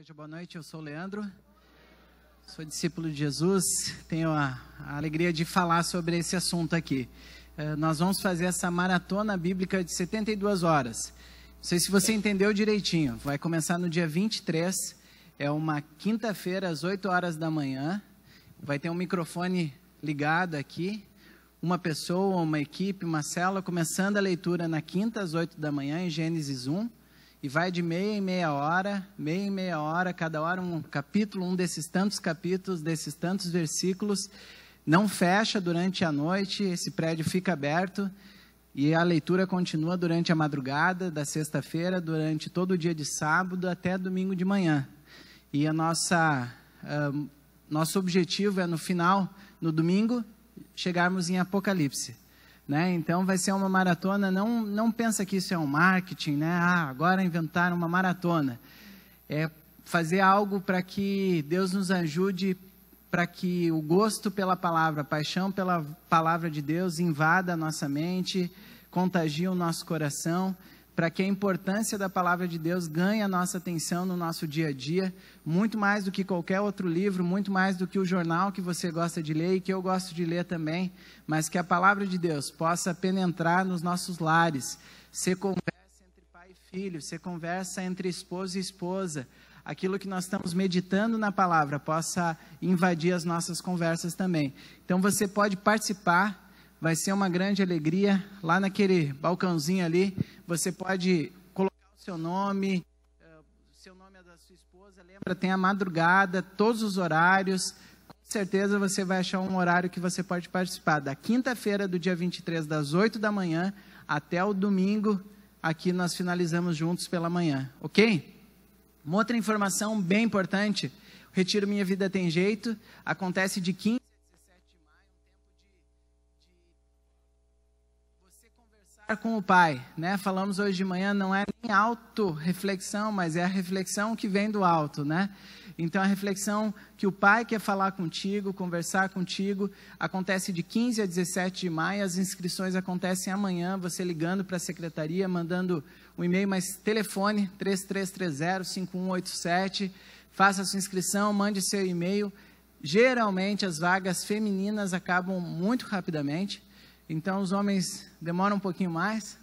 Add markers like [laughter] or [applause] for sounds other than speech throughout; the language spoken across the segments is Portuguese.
igreja, boa noite. Eu sou o Leandro, sou discípulo de Jesus. Tenho a, a alegria de falar sobre esse assunto aqui. Eh, nós vamos fazer essa maratona bíblica de 72 horas. Não sei se você entendeu direitinho. Vai começar no dia 23, é uma quinta-feira, às 8 horas da manhã. Vai ter um microfone ligado aqui. Uma pessoa, uma equipe, uma célula, começando a leitura na quinta, às 8 da manhã, em Gênesis 1 e vai de meia em meia hora, meia em meia hora, cada hora um capítulo, um desses tantos capítulos, desses tantos versículos. Não fecha durante a noite, esse prédio fica aberto e a leitura continua durante a madrugada da sexta-feira, durante todo o dia de sábado até domingo de manhã. E a nossa uh, nosso objetivo é no final, no domingo, chegarmos em Apocalipse. Né? Então vai ser uma maratona, não, não pensa que isso é um marketing, né? Ah, agora inventaram uma maratona. É fazer algo para que Deus nos ajude para que o gosto pela palavra, a paixão pela palavra de Deus invada a nossa mente, contagie o nosso coração para que a importância da palavra de Deus ganhe a nossa atenção no nosso dia a dia, muito mais do que qualquer outro livro, muito mais do que o jornal que você gosta de ler e que eu gosto de ler também, mas que a palavra de Deus possa penetrar nos nossos lares, ser conversa entre pai e filho, ser conversa entre esposo e esposa, aquilo que nós estamos meditando na palavra possa invadir as nossas conversas também. Então você pode participar Vai ser uma grande alegria. Lá naquele balcãozinho ali, você pode colocar o seu nome, eh, o seu nome é da sua esposa. Lembra, tem a madrugada, todos os horários. Com certeza você vai achar um horário que você pode participar. Da quinta-feira, do dia 23, das 8 da manhã até o domingo, aqui nós finalizamos juntos pela manhã, ok? Uma outra informação bem importante. Retiro Minha Vida Tem Jeito acontece de 15 com o Pai. Né? Falamos hoje de manhã, não é nem auto-reflexão, mas é a reflexão que vem do alto. Né? Então, a reflexão que o Pai quer falar contigo, conversar contigo, acontece de 15 a 17 de maio. As inscrições acontecem amanhã. Você ligando para a secretaria, mandando um e-mail, mas telefone 3330-5187. Faça sua inscrição, mande seu e-mail. Geralmente, as vagas femininas acabam muito rapidamente. Então os homens demoram um pouquinho mais,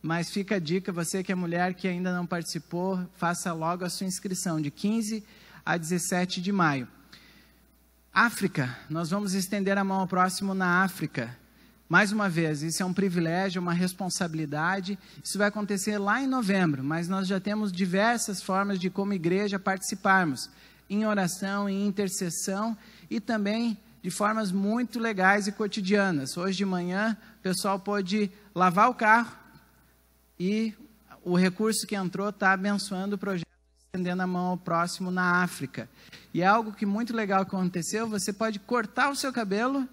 mas fica a dica, você que é mulher que ainda não participou, faça logo a sua inscrição de 15 a 17 de maio. África, nós vamos estender a mão ao próximo na África. Mais uma vez, isso é um privilégio, uma responsabilidade. Isso vai acontecer lá em novembro, mas nós já temos diversas formas de, como igreja, participarmos em oração, em intercessão e também de formas muito legais e cotidianas. Hoje de manhã, o pessoal pôde lavar o carro e o recurso que entrou está abençoando o projeto estendendo a mão ao próximo na África. E é algo que muito legal que aconteceu, você pode cortar o seu cabelo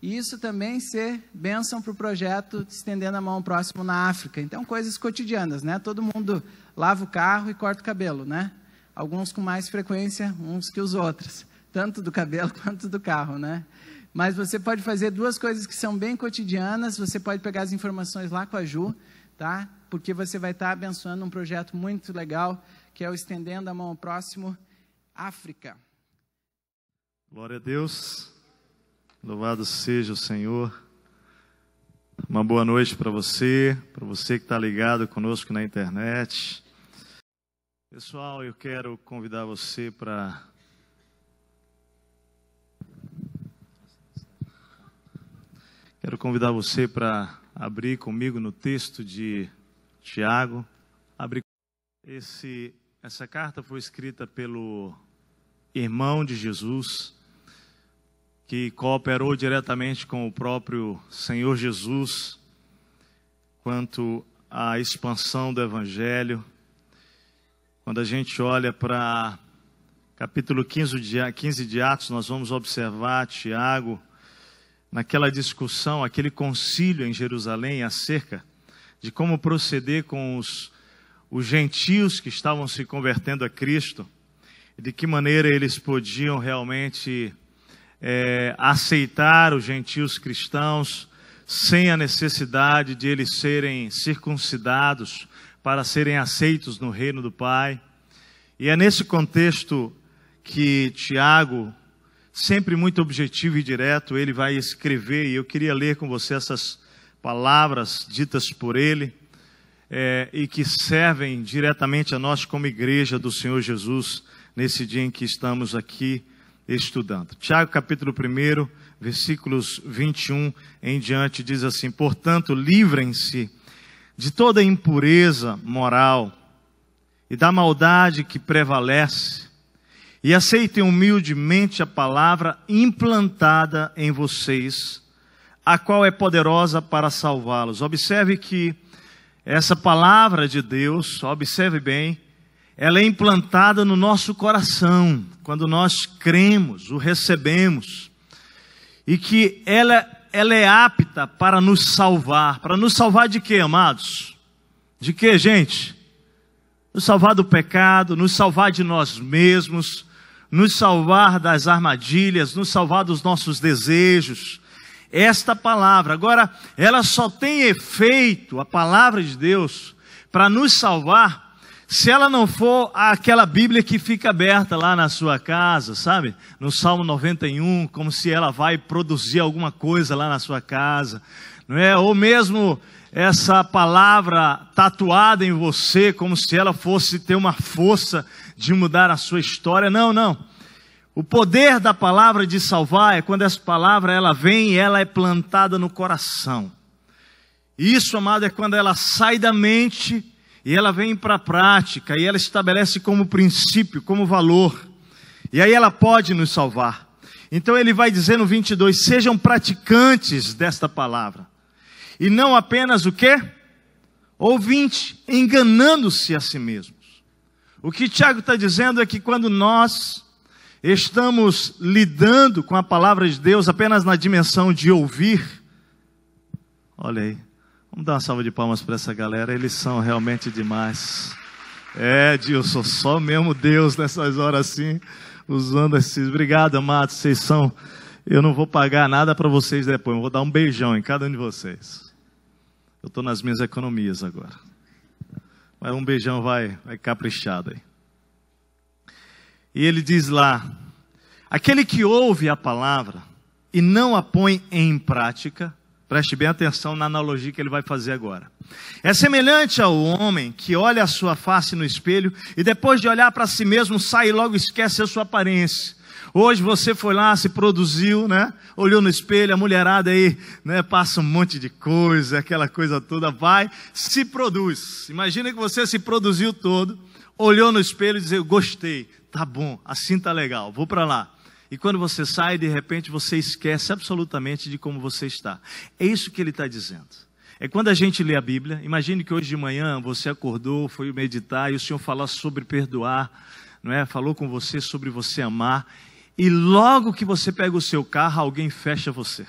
e isso também ser bênção para o projeto estendendo a mão ao próximo na África. Então, coisas cotidianas, né? Todo mundo lava o carro e corta o cabelo, né? Alguns com mais frequência uns que os outros tanto do cabelo [laughs] quanto do carro, né? Mas você pode fazer duas coisas que são bem cotidianas. Você pode pegar as informações lá com a Ju, tá? Porque você vai estar abençoando um projeto muito legal, que é o Estendendo a Mão ao Próximo África. Glória a Deus. Louvado seja o Senhor. Uma boa noite para você, para você que está ligado conosco na internet. Pessoal, eu quero convidar você para Quero convidar você para abrir comigo no texto de Tiago. Abre esse essa carta foi escrita pelo irmão de Jesus que cooperou diretamente com o próprio Senhor Jesus quanto à expansão do evangelho. Quando a gente olha para capítulo 15 de, 15 de Atos, nós vamos observar Tiago naquela discussão, aquele concílio em Jerusalém acerca de como proceder com os, os gentios que estavam se convertendo a Cristo, de que maneira eles podiam realmente é, aceitar os gentios cristãos sem a necessidade de eles serem circuncidados para serem aceitos no reino do Pai. E é nesse contexto que Tiago sempre muito objetivo e direto, ele vai escrever, e eu queria ler com você essas palavras ditas por ele é, e que servem diretamente a nós como igreja do Senhor Jesus nesse dia em que estamos aqui estudando. Tiago capítulo 1, versículos 21 em diante diz assim: "Portanto, livrem-se de toda impureza moral e da maldade que prevalece, e aceitem humildemente a palavra implantada em vocês, a qual é poderosa para salvá-los. Observe que essa palavra de Deus, observe bem, ela é implantada no nosso coração, quando nós cremos, o recebemos, e que ela, ela é apta para nos salvar. Para nos salvar de quê, amados? De quê, gente? Nos salvar do pecado, nos salvar de nós mesmos nos salvar das armadilhas, nos salvar dos nossos desejos. Esta palavra, agora, ela só tem efeito, a palavra de Deus, para nos salvar, se ela não for aquela Bíblia que fica aberta lá na sua casa, sabe? No Salmo 91, como se ela vai produzir alguma coisa lá na sua casa, não é? Ou mesmo essa palavra tatuada em você, como se ela fosse ter uma força de mudar a sua história. Não, não. O poder da palavra de salvar é quando essa palavra ela vem e ela é plantada no coração. Isso, amado, é quando ela sai da mente e ela vem para a prática e ela estabelece como princípio, como valor. E aí ela pode nos salvar. Então ele vai dizer no 22: sejam praticantes desta palavra. E não apenas o quê? Ouvinte, enganando-se a si mesmo. O que Tiago está dizendo é que quando nós estamos lidando com a palavra de Deus apenas na dimensão de ouvir, olha aí, vamos dar uma salva de palmas para essa galera, eles são realmente demais. É, Dilson, só mesmo Deus nessas horas assim, usando esses. Obrigado, amados, vocês são. Eu não vou pagar nada para vocês depois, eu vou dar um beijão em cada um de vocês. Eu estou nas minhas economias agora. Mas um beijão vai, vai caprichado aí. E ele diz lá: aquele que ouve a palavra e não a põe em prática, preste bem atenção na analogia que ele vai fazer agora. É semelhante ao homem que olha a sua face no espelho e depois de olhar para si mesmo sai e logo esquece a sua aparência. Hoje você foi lá, se produziu, né? Olhou no espelho, a mulherada aí, né? Passa um monte de coisa, aquela coisa toda, vai, se produz. Imagina que você se produziu todo, olhou no espelho e dizia, gostei, tá bom, assim tá legal, vou para lá. E quando você sai, de repente você esquece absolutamente de como você está. É isso que ele está dizendo. É quando a gente lê a Bíblia, imagine que hoje de manhã você acordou, foi meditar e o Senhor falou sobre perdoar, não é? Falou com você sobre você amar e logo que você pega o seu carro, alguém fecha você.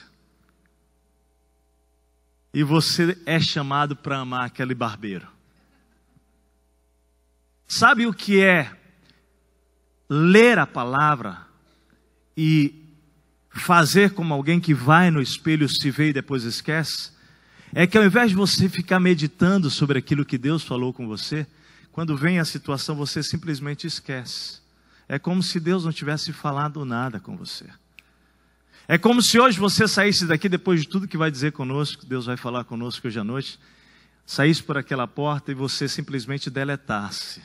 E você é chamado para amar aquele barbeiro. Sabe o que é ler a palavra e fazer como alguém que vai no espelho, se vê e depois esquece? É que ao invés de você ficar meditando sobre aquilo que Deus falou com você, quando vem a situação, você simplesmente esquece. É como se Deus não tivesse falado nada com você. É como se hoje você saísse daqui, depois de tudo que vai dizer conosco, Deus vai falar conosco hoje à noite, saísse por aquela porta e você simplesmente deletasse.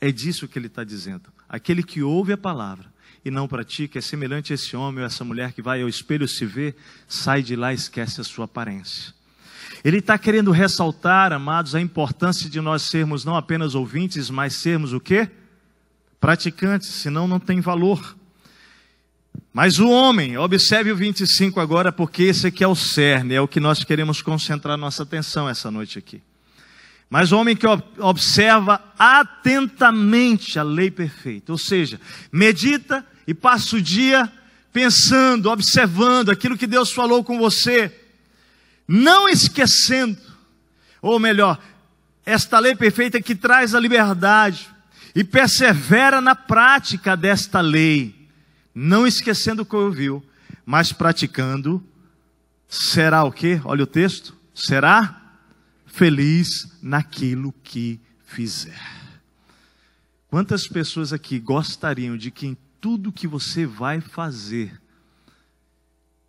É disso que ele está dizendo. Aquele que ouve a palavra e não pratica é semelhante a esse homem ou essa mulher que vai ao espelho se ver, sai de lá e esquece a sua aparência. Ele está querendo ressaltar, amados, a importância de nós sermos não apenas ouvintes, mas sermos o quê? praticantes, senão não tem valor. Mas o homem, observe o 25 agora, porque esse aqui é o cerne, é o que nós queremos concentrar nossa atenção essa noite aqui. Mas o homem que observa atentamente a lei perfeita, ou seja, medita e passa o dia pensando, observando aquilo que Deus falou com você, não esquecendo, ou melhor, esta lei perfeita que traz a liberdade, e persevera na prática desta lei, não esquecendo o que ouviu, mas praticando, será o que? Olha o texto. Será feliz naquilo que fizer. Quantas pessoas aqui gostariam de que em tudo que você vai fazer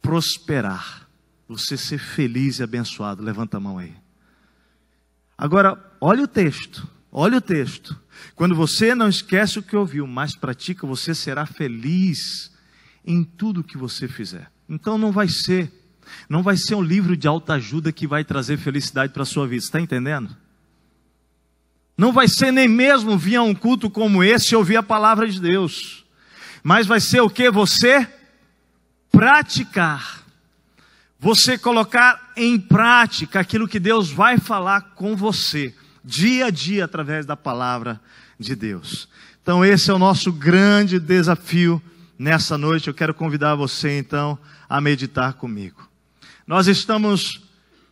prosperar, você ser feliz e abençoado? Levanta a mão aí. Agora, olha o texto. Olha o texto. Quando você não esquece o que ouviu, mas pratica, você será feliz em tudo que você fizer. Então não vai ser, não vai ser um livro de alta ajuda que vai trazer felicidade para a sua vida. Está entendendo? Não vai ser nem mesmo vir a um culto como esse e ouvir a palavra de Deus. Mas vai ser o que você praticar. Você colocar em prática aquilo que Deus vai falar com você dia a dia através da palavra de Deus. Então, esse é o nosso grande desafio nessa noite. Eu quero convidar você, então, a meditar comigo. Nós estamos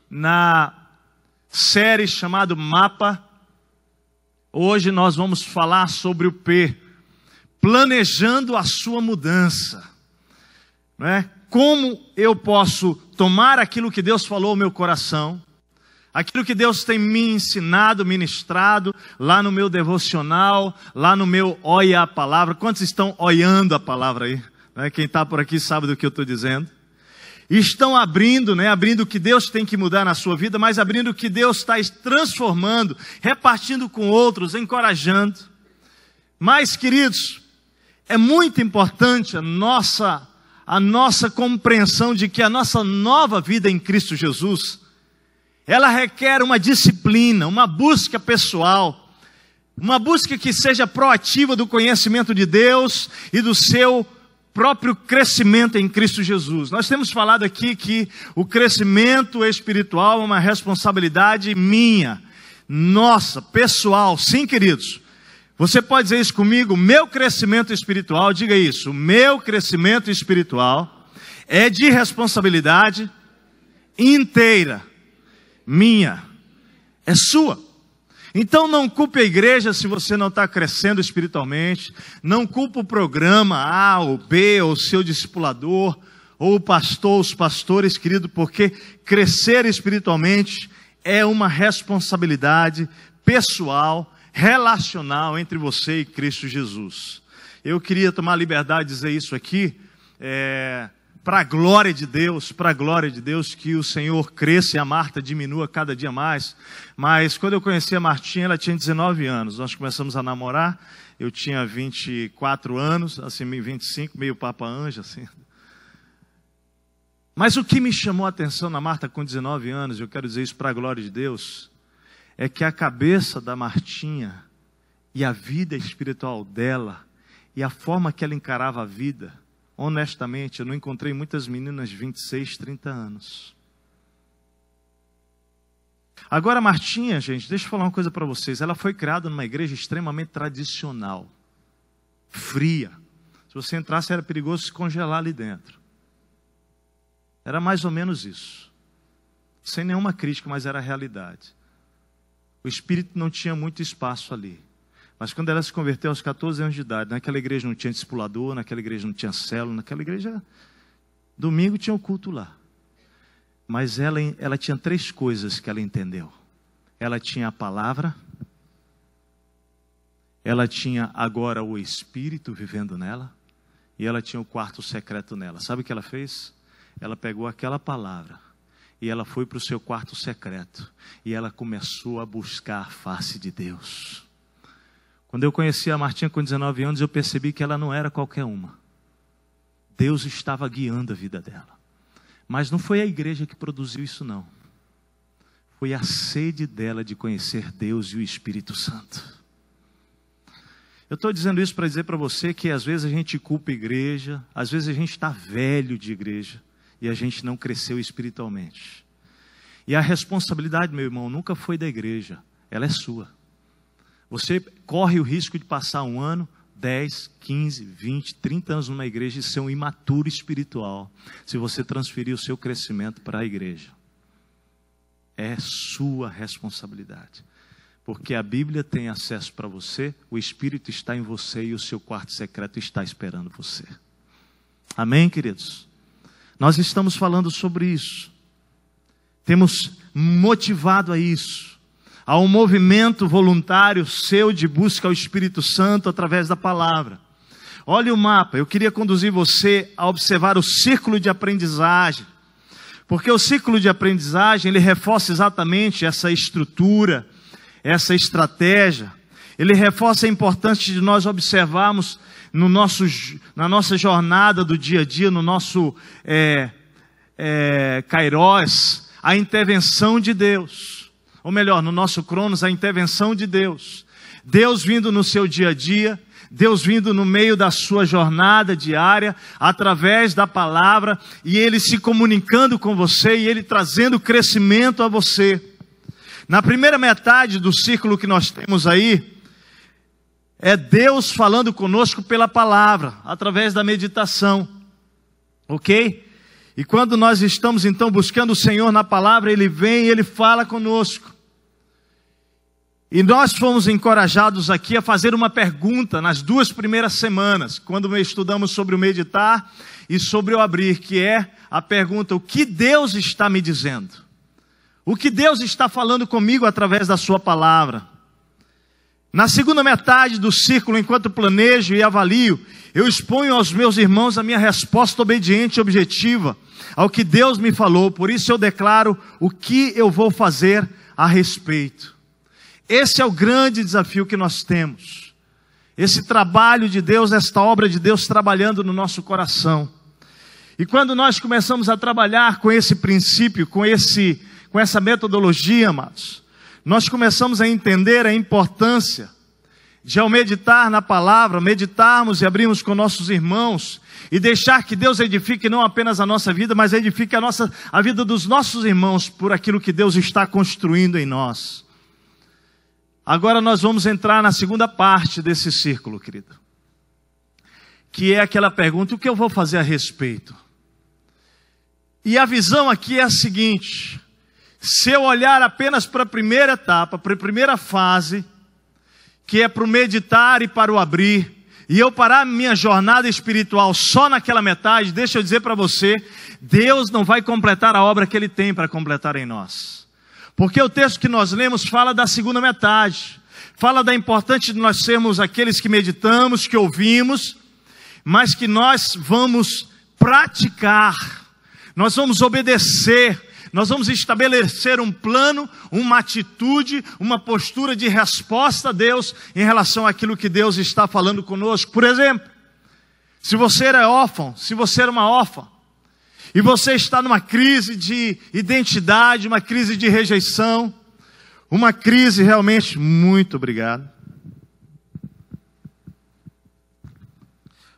na série chamada Mapa. Hoje nós vamos falar sobre o P, planejando a sua mudança. Não é? Como eu posso tomar aquilo que Deus falou ao meu coração Aquilo que Deus tem me ensinado, ministrado, lá no meu devocional, lá no meu olha a palavra. Quantos estão olhando a palavra aí? Né? Quem está por aqui sabe do que eu estou dizendo. Estão abrindo, né? abrindo o que Deus tem que mudar na sua vida, mas abrindo o que Deus está transformando, repartindo com outros, encorajando. Mas, queridos, é muito importante a nossa, a nossa compreensão de que a nossa nova vida em Cristo Jesus ela requer uma disciplina, uma busca pessoal, uma busca que seja proativa do conhecimento de Deus e do seu próprio crescimento em Cristo Jesus. Nós temos falado aqui que o crescimento espiritual é uma responsabilidade minha, nossa, pessoal. Sim, queridos. Você pode dizer isso comigo? Meu crescimento espiritual, diga isso. Meu crescimento espiritual é de responsabilidade inteira minha, é sua. Então não culpe a igreja se você não está crescendo espiritualmente, não culpe o programa A ou B, ou seu discipulador, ou o pastor, os pastores, querido, porque crescer espiritualmente é uma responsabilidade pessoal, relacional entre você e Cristo Jesus. Eu queria tomar liberdade de dizer isso aqui, é, para a glória de Deus, para a glória de Deus, que o Senhor cresça e a Marta diminua cada dia mais. Mas quando eu conheci a Martinha, ela tinha 19 anos. Nós começamos a namorar, eu tinha 24 anos, assim, 25, meio Papa Anjo assim. Mas o que me chamou a atenção na Marta com 19 anos, eu quero dizer isso para a glória de Deus, é que a cabeça da Martinha e a vida espiritual dela e a forma que ela encarava a vida, honestamente, eu não encontrei muitas meninas de 26, 30 anos. Agora, Martinha, gente, deixa eu falar uma coisa para vocês. Ela foi criada numa igreja extremamente tradicional, fria. Se você entrasse, era perigoso se congelar ali dentro. Era mais ou menos isso. Sem nenhuma crítica, mas era a realidade. O espírito não tinha muito espaço ali. Mas quando ela se converteu aos 14 anos de idade, naquela igreja não tinha discipulador, naquela igreja não tinha celo, naquela igreja. Domingo tinha o um culto lá. Mas ela, ela tinha três coisas que ela entendeu: ela tinha a palavra, ela tinha agora o Espírito vivendo nela, e ela tinha o quarto secreto nela. Sabe o que ela fez? Ela pegou aquela palavra e ela foi para o seu quarto secreto e ela começou a buscar a face de Deus. Quando eu conheci a Martinha com 19 anos, eu percebi que ela não era qualquer uma. Deus estava guiando a vida dela. Mas não foi a igreja que produziu isso, não. Foi a sede dela de conhecer Deus e o Espírito Santo. Eu estou dizendo isso para dizer para você que às vezes a gente culpa a igreja, às vezes a gente está velho de igreja e a gente não cresceu espiritualmente. E a responsabilidade, meu irmão, nunca foi da igreja, ela é sua. Você corre o risco de passar um ano, 10, 15, 20, 30 anos numa igreja e ser um imaturo espiritual, se você transferir o seu crescimento para a igreja. É sua responsabilidade. Porque a Bíblia tem acesso para você, o Espírito está em você e o seu quarto secreto está esperando você. Amém, queridos? Nós estamos falando sobre isso. Temos motivado a isso a um movimento voluntário seu de busca ao Espírito Santo através da palavra. Olhe o mapa, eu queria conduzir você a observar o círculo de aprendizagem. Porque o ciclo de aprendizagem, ele reforça exatamente essa estrutura, essa estratégia. Ele reforça a importância de nós observarmos no nosso, na nossa jornada do dia a dia, no nosso é, eh, é, eh, Kairós, a intervenção de Deus ou melhor, no nosso Cronos, a intervenção de Deus. Deus vindo no seu dia a dia, Deus vindo no meio da sua jornada diária, através da palavra, e Ele se comunicando com você e Ele trazendo crescimento a você. Na primeira metade do círculo que nós temos aí, é Deus falando conosco pela palavra, através da meditação, ok? E quando nós estamos então buscando o Senhor na palavra, Ele vem e Ele fala conosco. E nós fomos encorajados aqui a fazer uma pergunta nas duas primeiras semanas, quando estudamos sobre o meditar e sobre o abrir, que é a pergunta: o que Deus está me dizendo? O que Deus está falando comigo através da Sua palavra? Na segunda metade do círculo, enquanto planejo e avalio, eu exponho aos meus irmãos a minha resposta obediente e objetiva ao que Deus me falou, por isso eu declaro o que eu vou fazer a respeito. Esse é o grande desafio que nós temos. Esse trabalho de Deus, esta obra de Deus trabalhando no nosso coração. E quando nós começamos a trabalhar com esse princípio, com esse com essa metodologia, amados, nós começamos a entender a importância de ao meditar na palavra, meditarmos e abrirmos com nossos irmãos e deixar que Deus edifique não apenas a nossa vida, mas edifique a nossa a vida dos nossos irmãos por aquilo que Deus está construindo em nós. Agora nós vamos entrar na segunda parte desse círculo, querido. Que é aquela pergunta: o que eu vou fazer a respeito? E a visão aqui é a seguinte: se eu olhar apenas para a primeira etapa, para a primeira fase, que é para o meditar e para o abrir, e eu parar minha jornada espiritual só naquela metade, deixa eu dizer para você, Deus não vai completar a obra que Ele tem para completar em nós. Porque o texto que nós lemos fala da segunda metade, fala da importância de nós sermos aqueles que meditamos, que ouvimos, mas que nós vamos praticar, nós vamos obedecer, nós vamos estabelecer um plano, uma atitude, uma postura de resposta a Deus em relação àquilo que Deus está falando conosco. Por exemplo, se você era órfão, se você era uma órfã, e você está numa crise de identidade, uma crise de rejeição, uma crise realmente muito obrigado.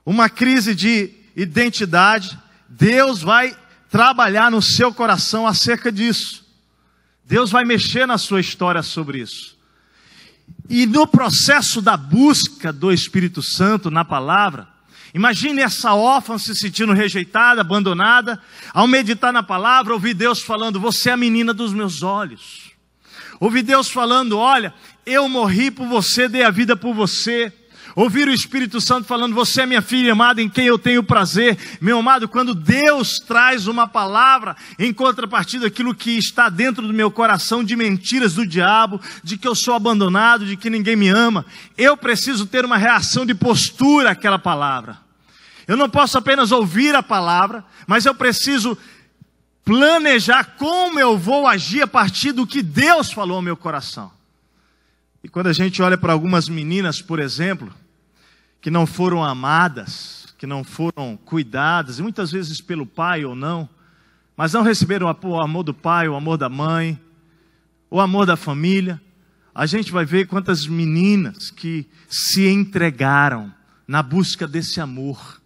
Uma crise de identidade, Deus vai trabalhar no seu coração acerca disso. Deus vai mexer na sua história sobre isso. E no processo da busca do Espírito Santo na palavra, Imagine essa órfã se sentindo rejeitada, abandonada, ao meditar na palavra, ouvir Deus falando: Você é a menina dos meus olhos. Ouvir Deus falando: Olha, eu morri por você, dei a vida por você ouvir o Espírito Santo falando: Você é minha filha amada em quem eu tenho prazer. Meu amado, quando Deus traz uma palavra em contrapartida aquilo que está dentro do meu coração de mentiras do diabo, de que eu sou abandonado, de que ninguém me ama, eu preciso ter uma reação de postura àquela palavra. Eu não posso apenas ouvir a palavra, mas eu preciso planejar como eu vou agir a partir do que Deus falou ao meu coração. E quando a gente olha para algumas meninas, por exemplo, que não foram amadas, que não foram cuidadas, muitas vezes pelo pai ou não, mas não receberam o amor do pai, o amor da mãe, o amor da família. A gente vai ver quantas meninas que se entregaram na busca desse amor.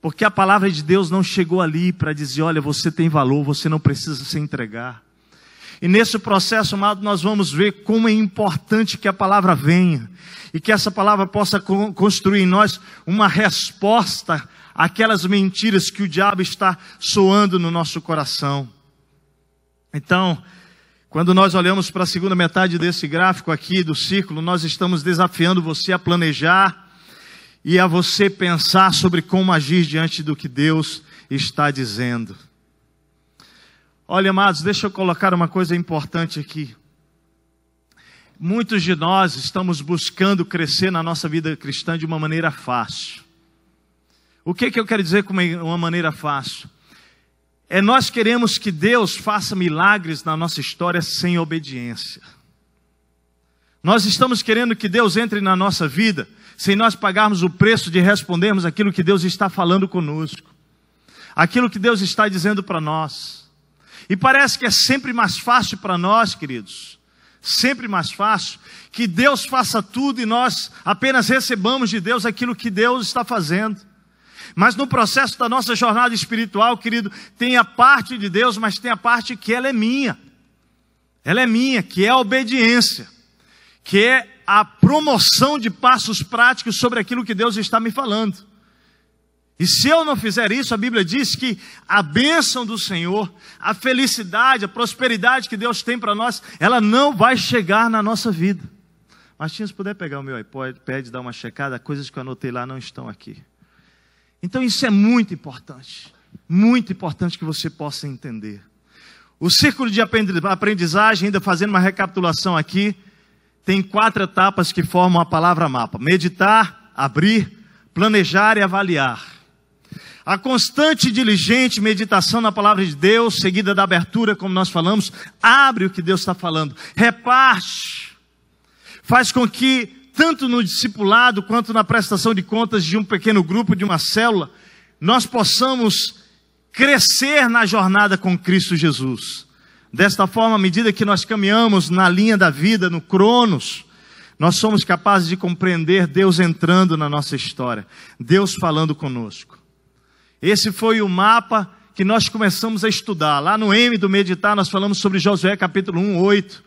Porque a palavra de Deus não chegou ali para dizer: olha, você tem valor, você não precisa se entregar. E nesse processo, amado, nós vamos ver como é importante que a palavra venha e que essa palavra possa construir em nós uma resposta àquelas mentiras que o diabo está soando no nosso coração. Então, quando nós olhamos para a segunda metade desse gráfico aqui do círculo, nós estamos desafiando você a planejar e a você pensar sobre como agir diante do que Deus está dizendo. Olha, amados, deixa eu colocar uma coisa importante aqui. Muitos de nós estamos buscando crescer na nossa vida cristã de uma maneira fácil. O que, que eu quero dizer com uma maneira fácil? É nós queremos que Deus faça milagres na nossa história sem obediência. Nós estamos querendo que Deus entre na nossa vida sem nós pagarmos o preço de respondermos aquilo que Deus está falando conosco, aquilo que Deus está dizendo para nós. E parece que é sempre mais fácil para nós, queridos, sempre mais fácil, que Deus faça tudo e nós apenas recebamos de Deus aquilo que Deus está fazendo. Mas no processo da nossa jornada espiritual, querido, tem a parte de Deus, mas tem a parte que ela é minha. Ela é minha, que é a obediência, que é a promoção de passos práticos sobre aquilo que Deus está me falando. E se eu não fizer isso, a Bíblia diz que a bênção do Senhor, a felicidade, a prosperidade que Deus tem para nós, ela não vai chegar na nossa vida. Martins, se puder pegar o meu iPod, pede dar uma checada, coisas que eu anotei lá não estão aqui. Então isso é muito importante, muito importante que você possa entender. O círculo de aprendizagem, ainda fazendo uma recapitulação aqui, tem quatro etapas que formam a palavra mapa: meditar, abrir, planejar e avaliar. A constante e diligente meditação na palavra de Deus, seguida da abertura, como nós falamos, abre o que Deus está falando, reparte, faz com que, tanto no discipulado quanto na prestação de contas de um pequeno grupo, de uma célula, nós possamos crescer na jornada com Cristo Jesus. Desta forma, à medida que nós caminhamos na linha da vida, no Cronos, nós somos capazes de compreender Deus entrando na nossa história, Deus falando conosco. Esse foi o mapa que nós começamos a estudar. Lá no M do Meditar, nós falamos sobre Josué capítulo 1, 8.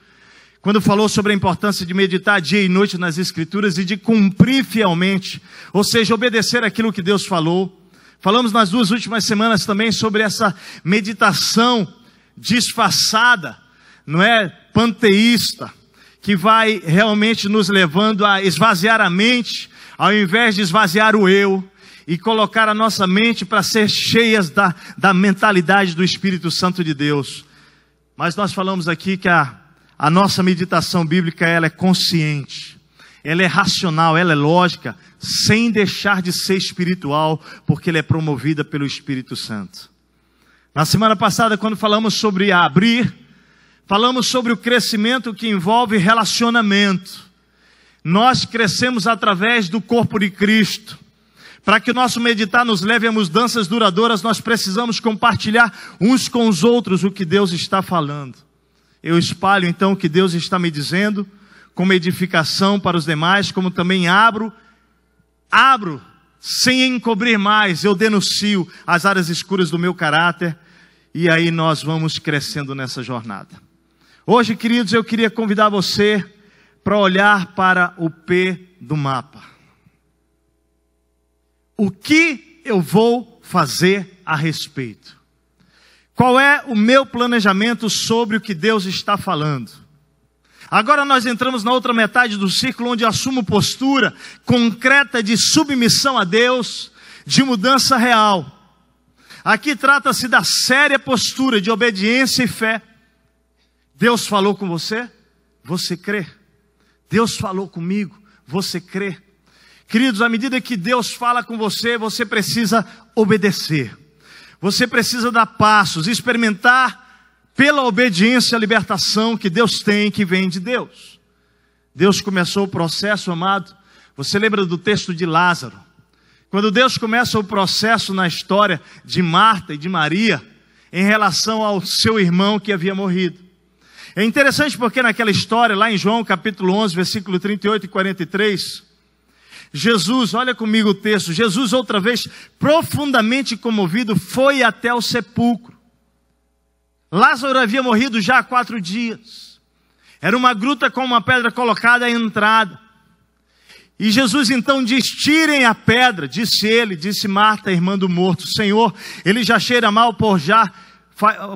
Quando falou sobre a importância de meditar dia e noite nas Escrituras e de cumprir fielmente, ou seja, obedecer aquilo que Deus falou. Falamos nas duas últimas semanas também sobre essa meditação disfarçada, não é? Panteísta, que vai realmente nos levando a esvaziar a mente, ao invés de esvaziar o eu, e colocar a nossa mente para ser cheias da, da mentalidade do Espírito Santo de Deus. Mas nós falamos aqui que a, a nossa meditação bíblica ela é consciente, ela é racional, ela é lógica, sem deixar de ser espiritual, porque ela é promovida pelo Espírito Santo. Na semana passada, quando falamos sobre abrir, falamos sobre o crescimento que envolve relacionamento. Nós crescemos através do corpo de Cristo. Para que o nosso meditar nos leve a mudanças duradouras, nós precisamos compartilhar uns com os outros o que Deus está falando. Eu espalho então o que Deus está me dizendo, como edificação para os demais, como também abro, abro sem encobrir mais, eu denuncio as áreas escuras do meu caráter, e aí nós vamos crescendo nessa jornada. Hoje, queridos, eu queria convidar você para olhar para o P do mapa o que eu vou fazer a respeito? Qual é o meu planejamento sobre o que Deus está falando? Agora nós entramos na outra metade do círculo, onde assumo postura concreta de submissão a Deus, de mudança real. Aqui trata-se da séria postura de obediência e fé. Deus falou com você? Você crê. Deus falou comigo? Você crê. Queridos, à medida que Deus fala com você, você precisa obedecer. Você precisa dar passos, experimentar pela obediência a libertação que Deus tem, que vem de Deus. Deus começou o processo, amado. Você lembra do texto de Lázaro? Quando Deus começa o processo na história de Marta e de Maria em relação ao seu irmão que havia morrido. É interessante porque naquela história, lá em João capítulo 11, versículo 38 e 43, Jesus, olha comigo o texto. Jesus, outra vez, profundamente comovido, foi até o sepulcro. Lázaro havia morrido já há quatro dias. Era uma gruta com uma pedra colocada à entrada. E Jesus então diz: Tirem a pedra, disse ele, disse Marta, irmã do morto: Senhor, ele já cheira mal, por já,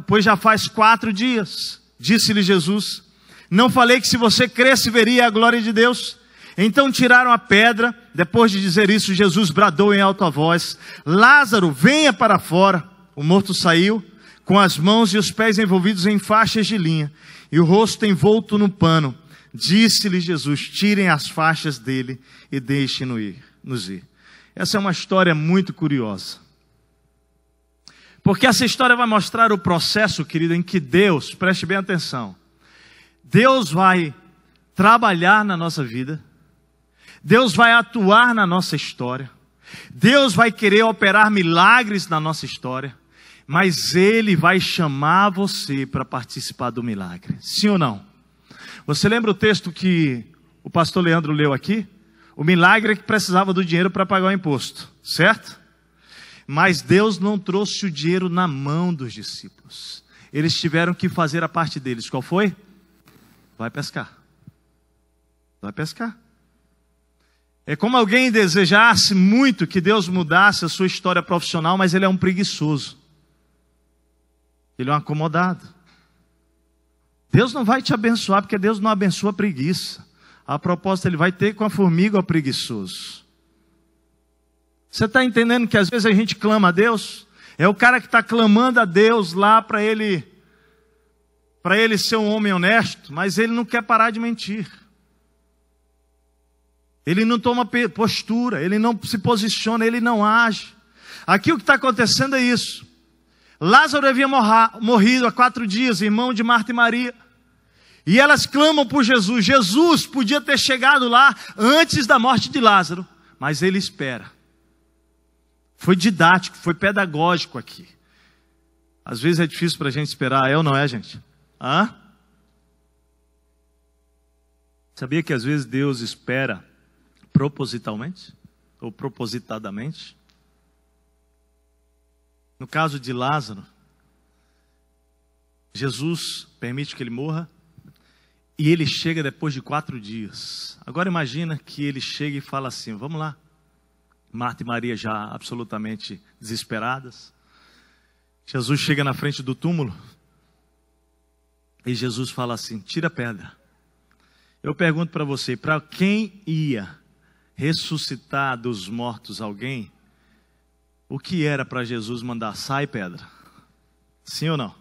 pois já faz quatro dias. Disse-lhe Jesus: Não falei que se você cresce, veria a glória de Deus. Então tiraram a pedra. Depois de dizer isso, Jesus bradou em alta voz: Lázaro, venha para fora. O morto saiu, com as mãos e os pés envolvidos em faixas de linha, e o rosto envolto no pano. Disse-lhe Jesus: Tirem as faixas dele e deixem-nos ir. Nos ir. Essa é uma história muito curiosa. Porque essa história vai mostrar o processo, querido, em que Deus, preste bem atenção, Deus vai trabalhar na nossa vida, Deus vai atuar na nossa história. Deus vai querer operar milagres na nossa história. Mas Ele vai chamar você para participar do milagre. Sim ou não? Você lembra o texto que o pastor Leandro leu aqui? O milagre é que precisava do dinheiro para pagar o imposto, certo? Mas Deus não trouxe o dinheiro na mão dos discípulos. Eles tiveram que fazer a parte deles. Qual foi? Vai pescar. Vai pescar. É como alguém desejasse muito que Deus mudasse a sua história profissional, mas ele é um preguiçoso. Ele é um acomodado. Deus não vai te abençoar, porque Deus não abençoa a preguiça. A proposta ele vai ter com a formiga o preguiçoso. Você está entendendo que às vezes a gente clama a Deus? É o cara que está clamando a Deus lá para ele, para ele ser um homem honesto, mas ele não quer parar de mentir. Ele não toma postura, ele não se posiciona, ele não age. Aqui o que está acontecendo é isso. Lázaro havia morra, morrido há quatro dias, irmão de Marta e Maria. E elas clamam por Jesus. Jesus podia ter chegado lá antes da morte de Lázaro, mas ele espera. Foi didático, foi pedagógico aqui. Às vezes é difícil para a gente esperar, é ou não é, gente? Hã? Sabia que às vezes Deus espera propositalmente ou propositadamente. No caso de Lázaro, Jesus permite que ele morra e ele chega depois de quatro dias. Agora imagina que ele chega e fala assim: vamos lá. Marta e Maria já absolutamente desesperadas. Jesus chega na frente do túmulo e Jesus fala assim: tira a pedra. Eu pergunto para você: para quem ia ressuscitar dos mortos alguém, o que era para Jesus mandar? Sai, pedra. Sim ou não?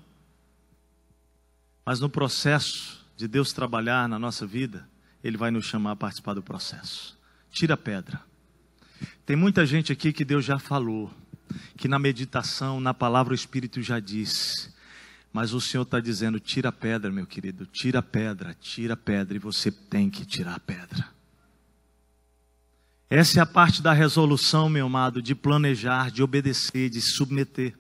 Mas no processo de Deus trabalhar na nossa vida, Ele vai nos chamar a participar do processo. Tira a pedra. Tem muita gente aqui que Deus já falou, que na meditação, na palavra, o Espírito já disse. Mas o Senhor está dizendo: tira a pedra, meu querido, tira a pedra, tira a pedra, e você tem que tirar a pedra. Essa é a parte da resolução, meu amado, de planejar, de obedecer, de submeter.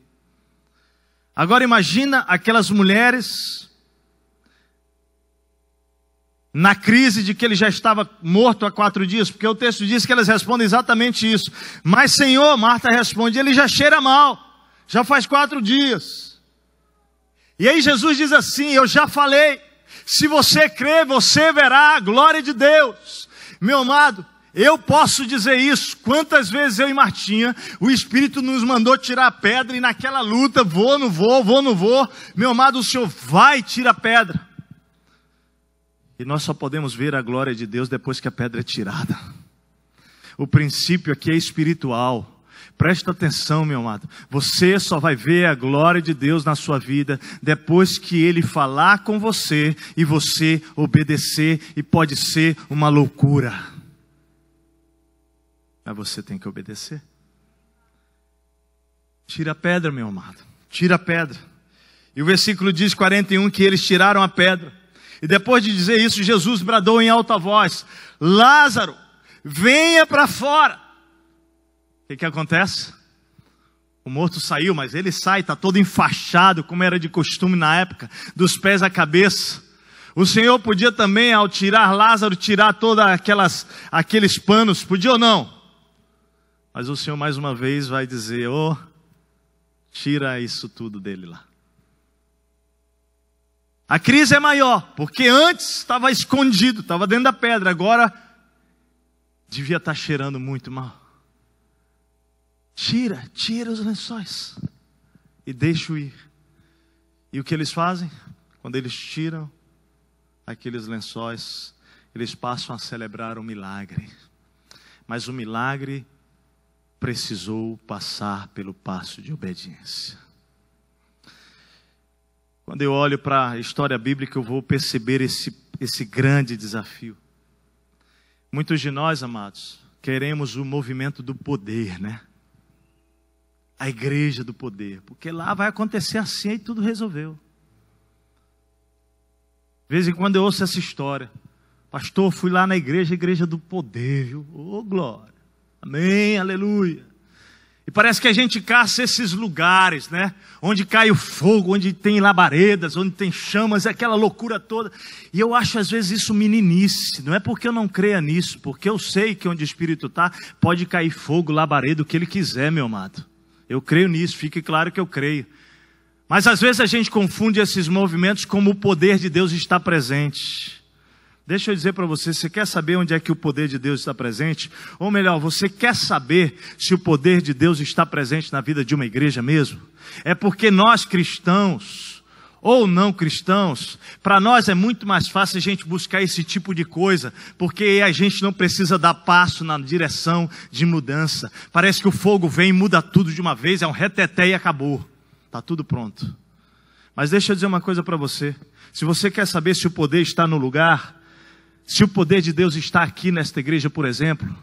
Agora imagina aquelas mulheres na crise de que ele já estava morto há quatro dias, porque o texto diz que elas respondem exatamente isso. Mas, Senhor, Marta responde, ele já cheira mal, já faz quatro dias. E aí Jesus diz assim: Eu já falei, se você crer, você verá a glória de Deus. Meu amado, eu posso dizer isso. Quantas vezes eu e Martinha, o Espírito nos mandou tirar a pedra e naquela luta, vou, não vou, vou, não vou. Meu amado, o Senhor vai e tira a pedra. E nós só podemos ver a glória de Deus depois que a pedra é tirada. O princípio aqui é espiritual. Presta atenção, meu amado. Você só vai ver a glória de Deus na sua vida depois que Ele falar com você e você obedecer, e pode ser uma loucura mas você tem que obedecer. Tira a pedra, meu amado, tira a pedra. E o versículo diz 41 que eles tiraram a pedra. E depois de dizer isso, Jesus bradou em alta voz: Lázaro, venha para fora. O que, que acontece? O morto saiu, mas ele sai, está todo enfaixado, como era de costume na época, dos pés à cabeça. O Senhor podia também, ao tirar Lázaro, tirar todos aqueles panos, podia ou não? Mas o Senhor mais uma vez vai dizer: Oh, tira isso tudo dele lá. A crise é maior, porque antes estava escondido, estava dentro da pedra, agora devia estar cheirando muito mal. Tira, tira os lençóis e deixa ir. E o que eles fazem? Quando eles tiram aqueles lençóis, eles passam a celebrar o milagre. Mas o milagre precisou passar pelo passo de obediência. Quando eu olho para a história bíblica, eu vou perceber esse, esse grande desafio. Muitos de nós, amados, queremos o movimento do poder, né? A igreja do poder, porque lá vai acontecer assim e tudo resolveu. De vez em quando eu ouço essa história. Pastor, fui lá na igreja, igreja do poder, viu? Ô, oh, glória. Amém, aleluia. E parece que a gente caça esses lugares, né? Onde cai o fogo, onde tem labaredas, onde tem chamas, é aquela loucura toda. E eu acho às vezes isso meninice. Não é porque eu não creia nisso, porque eu sei que onde o Espírito está, pode cair fogo, labareda, o que ele quiser, meu amado. Eu creio nisso, fique claro que eu creio. Mas às vezes a gente confunde esses movimentos como o poder de Deus está presente. Deixa eu dizer para você, você quer saber onde é que o poder de Deus está presente? Ou melhor, você quer saber se o poder de Deus está presente na vida de uma igreja mesmo? É porque nós cristãos, ou não cristãos, para nós é muito mais fácil a gente buscar esse tipo de coisa, porque a gente não precisa dar passo na direção de mudança. Parece que o fogo vem e muda tudo de uma vez, é um reteté e acabou. Está tudo pronto. Mas deixa eu dizer uma coisa para você. Se você quer saber se o poder está no lugar, se o poder de Deus está aqui nesta igreja, por exemplo,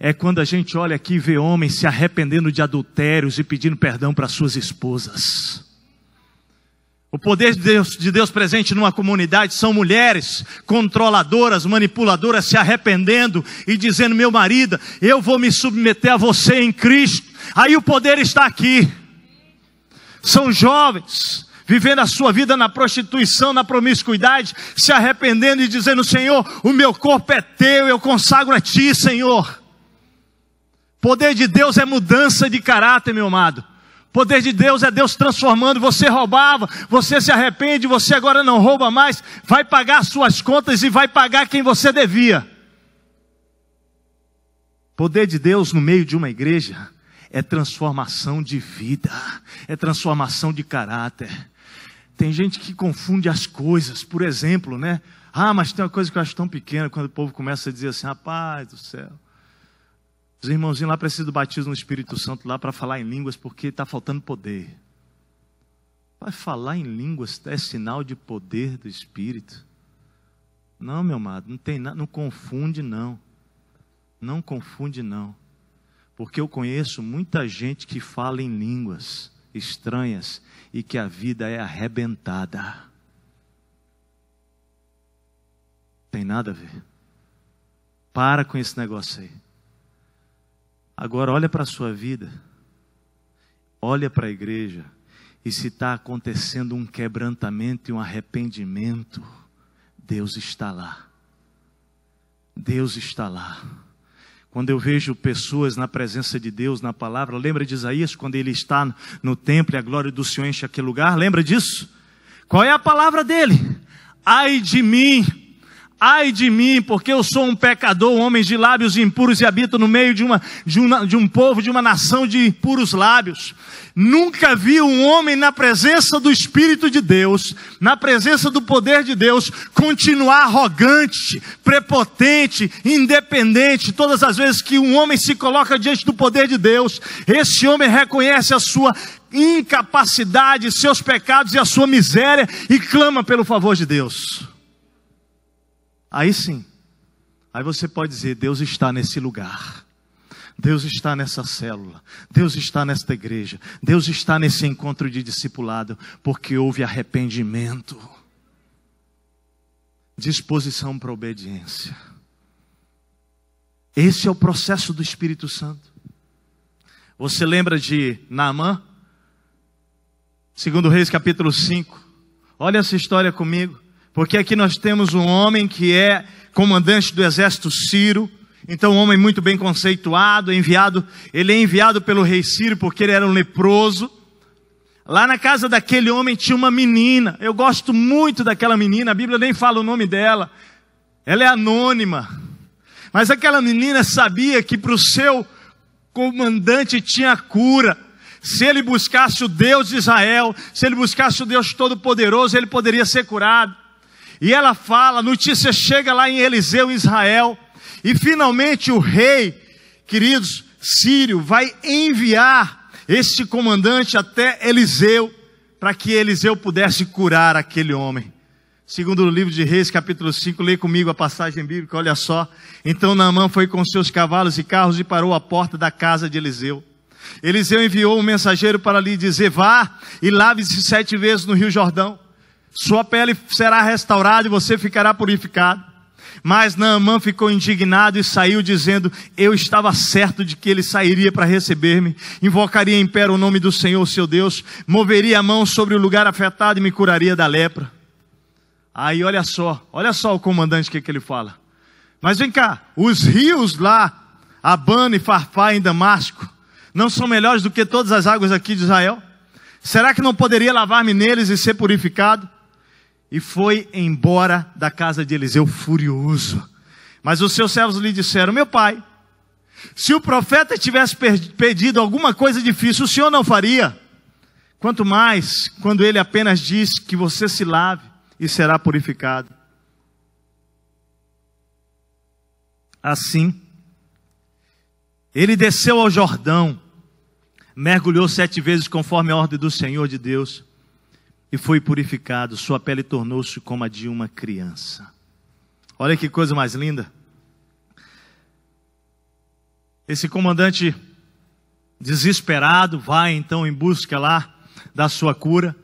é quando a gente olha aqui e vê homens se arrependendo de adultérios e pedindo perdão para suas esposas. O poder de Deus, de Deus, presente numa comunidade são mulheres controladoras, manipuladoras, se arrependendo e dizendo: Meu marido, eu vou me submeter a você em Cristo. Aí o poder está aqui. São jovens vivendo a sua vida na prostituição, na promiscuidade, se arrependendo e dizendo: Senhor, o meu corpo é teu, eu consagro a ti, Senhor. Poder de Deus é mudança de caráter, meu amado. Poder de Deus é Deus transformando. Você roubava, você se arrepende, você agora não rouba mais, vai pagar suas contas e vai pagar quem você devia. Poder de Deus no meio de uma igreja é transformação de vida, é transformação de caráter. Tem gente que confunde as coisas, por exemplo, né? Ah, mas tem uma coisa que eu acho tão pequena quando o povo começa a dizer assim: rapaz do céu. Os irmãozinhos lá precisam do batismo no Espírito Santo lá para falar em línguas porque está faltando poder. Vai falar em línguas é sinal de poder do Espírito. Não, meu amado, não tem nada, não confunde não. Não confunde não. Porque eu conheço muita gente que fala em línguas estranhas e que a vida é arrebentada. Tem nada a ver. Para com esse negócio aí. Agora olha para a sua vida. Olha para a igreja e se está acontecendo um quebrantamento e um arrependimento, Deus está lá. Deus está lá. Quando eu vejo pessoas na presença de Deus, na palavra, lembra de Isaías, quando ele está no templo e a glória do Senhor enche aquele lugar? Lembra disso? Qual é a palavra dele? Ai de mim, Ai de mim, porque eu sou um pecador, homem de lábios impuros e habito no meio de, uma, de, uma, de um povo, de uma nação de impuros lábios. Nunca vi um homem na presença do Espírito de Deus, na presença do poder de Deus, continuar arrogante, prepotente, independente. Todas as vezes que um homem se coloca diante do poder de Deus, esse homem reconhece a sua incapacidade, seus pecados e a sua miséria e clama pelo favor de Deus. Aí sim, aí você pode dizer: Deus está nesse lugar. Deus está nessa célula, Deus está nesta igreja, Deus está nesse encontro de discipulado, porque houve arrependimento, disposição para obediência. Esse é o processo do Espírito Santo. Você lembra de Naamã? Segundo Reis capítulo 5. Olha essa história comigo. Porque aqui nós temos um homem que é comandante do exército Ciro, então um homem muito bem conceituado, enviado, ele é enviado pelo rei Ciro porque ele era um leproso. Lá na casa daquele homem tinha uma menina. Eu gosto muito daquela menina, a Bíblia nem fala o nome dela. Ela é anônima. Mas aquela menina sabia que para o seu comandante tinha cura. Se ele buscasse o Deus de Israel, se ele buscasse o Deus Todo-Poderoso, ele poderia ser curado. E ela fala, a notícia chega lá em Eliseu, Israel, e finalmente o rei, queridos, Sírio, vai enviar este comandante até Eliseu, para que Eliseu pudesse curar aquele homem. Segundo o livro de Reis, capítulo 5, lê comigo a passagem bíblica, olha só. Então Naamã foi com seus cavalos e carros e parou à porta da casa de Eliseu. Eliseu enviou um mensageiro para lhe dizer: Vá e lave-se sete vezes no Rio Jordão sua pele será restaurada e você ficará purificado. Mas Naamã ficou indignado e saiu dizendo: Eu estava certo de que ele sairia para receber-me, invocaria em pé o nome do Senhor, seu Deus, moveria a mão sobre o lugar afetado e me curaria da lepra. Aí olha só, olha só o comandante que, que ele fala. Mas vem cá, os rios lá, Abana e Farfá em Damasco, não são melhores do que todas as águas aqui de Israel? Será que não poderia lavar-me neles e ser purificado? e foi embora da casa de Eliseu furioso. Mas os seus servos lhe disseram: Meu pai, se o profeta tivesse pedido alguma coisa difícil, o senhor não faria. Quanto mais quando ele apenas diz que você se lave e será purificado. Assim, ele desceu ao Jordão, mergulhou sete vezes conforme a ordem do Senhor de Deus e foi purificado, sua pele tornou-se como a de uma criança. Olha que coisa mais linda. Esse comandante desesperado vai então em busca lá da sua cura.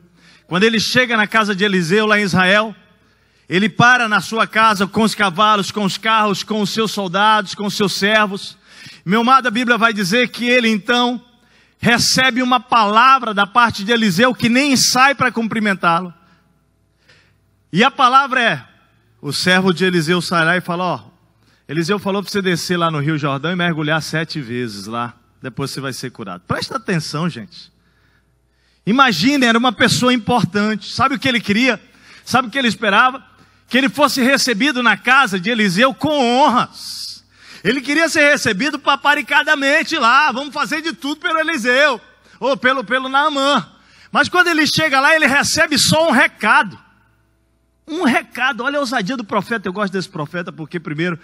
Quando ele chega na casa de Eliseu lá em Israel, ele para na sua casa com os cavalos, com os carros, com os seus soldados, com os seus servos. Meu amado, a Bíblia vai dizer que ele então recebe uma palavra da parte de Eliseu que nem sai para cumprimentá-lo. E a palavra é: o servo de Eliseu sairá e fala: Ó, Eliseu falou para você descer lá no Rio Jordão e mergulhar sete vezes lá, depois você vai ser curado. Presta atenção, gente. Imaginem, era uma pessoa importante. Sabe o que ele queria? Sabe o que ele esperava? Que ele fosse recebido na casa de Eliseu com honras. Ele queria ser recebido paparicadamente lá, vamos fazer de tudo pelo Eliseu, ou pelo, pelo Naamã. Mas quando ele chega lá, ele recebe só um recado. Um recado, olha a ousadia do profeta, eu gosto desse profeta porque primeiro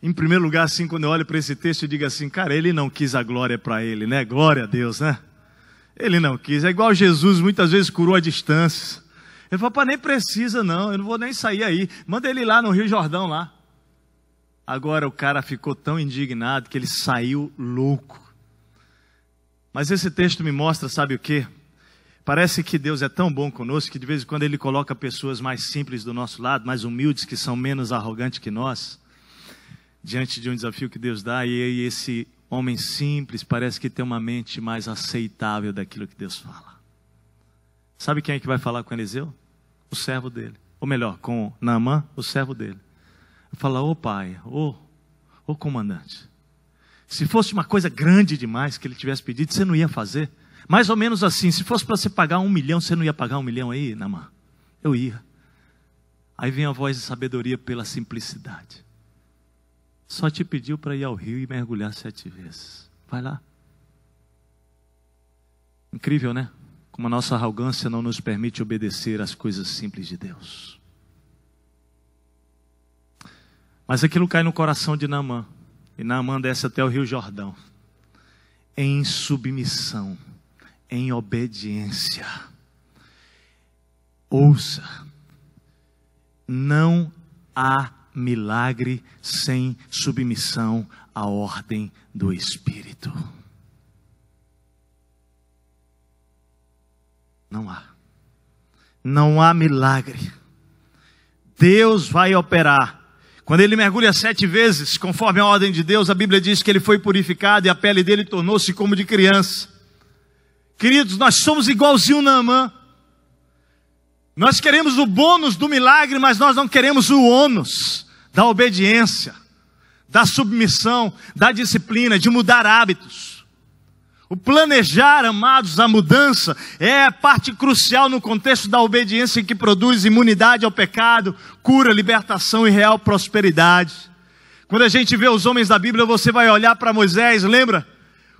em primeiro lugar, assim, quando eu olho para esse texto, eu digo assim, cara, ele não quis a glória para ele, né? Glória a Deus, né? Ele não quis. É igual Jesus muitas vezes curou a distância. Ele falou, pá, nem precisa não, eu não vou nem sair aí. Manda ele lá no Rio Jordão lá. Agora o cara ficou tão indignado que ele saiu louco. Mas esse texto me mostra, sabe o que? Parece que Deus é tão bom conosco que de vez em quando Ele coloca pessoas mais simples do nosso lado, mais humildes, que são menos arrogantes que nós, diante de um desafio que Deus dá. E esse homem simples parece que tem uma mente mais aceitável daquilo que Deus fala. Sabe quem é que vai falar com Eliseu? O servo dele. Ou melhor, com Naamã, o servo dele fala ô oh, pai, ô oh, oh, comandante, se fosse uma coisa grande demais que ele tivesse pedido, você não ia fazer? Mais ou menos assim, se fosse para você pagar um milhão, você não ia pagar um milhão aí, Namã? Eu ia. Aí vem a voz de sabedoria pela simplicidade. Só te pediu para ir ao rio e mergulhar sete vezes. Vai lá. Incrível, né? Como a nossa arrogância não nos permite obedecer às coisas simples de Deus. Mas aquilo cai no coração de Naamã. E Naamã desce até o Rio Jordão. Em submissão, em obediência. Ouça, não há milagre sem submissão à ordem do Espírito. Não há. Não há milagre. Deus vai operar quando ele mergulha sete vezes, conforme a ordem de Deus, a Bíblia diz que ele foi purificado e a pele dele tornou-se como de criança. Queridos, nós somos igualzinho Naamã. Nós queremos o bônus do milagre, mas nós não queremos o ônus da obediência, da submissão, da disciplina, de mudar hábitos. O planejar, amados, a mudança é parte crucial no contexto da obediência que produz imunidade ao pecado, cura, libertação e real prosperidade. Quando a gente vê os homens da Bíblia, você vai olhar para Moisés, lembra?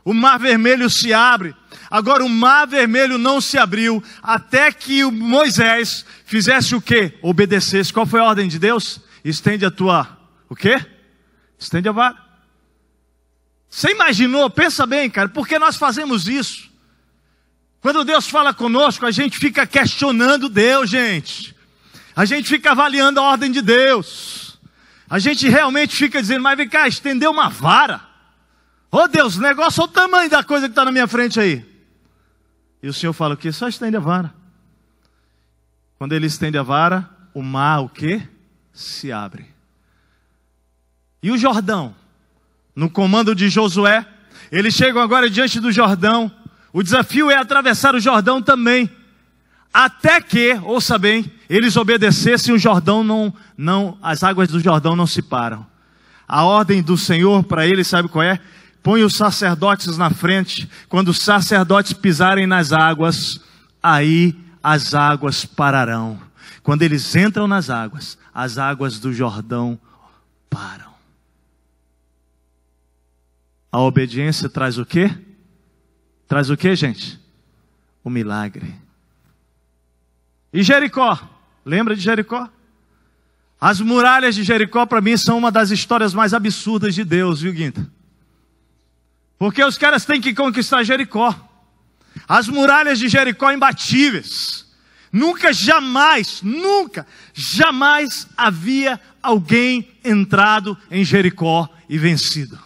O mar vermelho se abre. Agora o mar vermelho não se abriu até que Moisés fizesse o quê? Obedecesse. Qual foi a ordem de Deus? Estende a tua, o quê? Estende a vara. Você imaginou? Pensa bem, cara, porque nós fazemos isso? Quando Deus fala conosco, a gente fica questionando Deus, gente. A gente fica avaliando a ordem de Deus. A gente realmente fica dizendo, mas vem cá, estendeu uma vara. Ô oh, Deus, o negócio, olha o tamanho da coisa que está na minha frente aí. E o Senhor fala o quê? Só estende a vara. Quando ele estende a vara, o mar, o quê? Se abre. E o Jordão? no comando de Josué. Eles chegam agora diante do Jordão. O desafio é atravessar o Jordão também. Até que, ouça bem, eles obedecessem o Jordão não, não, as águas do Jordão não se param. A ordem do Senhor para eles, sabe qual é? Põe os sacerdotes na frente. Quando os sacerdotes pisarem nas águas, aí as águas pararão. Quando eles entram nas águas, as águas do Jordão param. A obediência traz o quê? Traz o quê, gente? O milagre. E Jericó? Lembra de Jericó? As muralhas de Jericó, para mim, são uma das histórias mais absurdas de Deus, viu, Guinta? Porque os caras têm que conquistar Jericó. As muralhas de Jericó imbatíveis. Nunca, jamais, nunca, jamais havia alguém entrado em Jericó e vencido.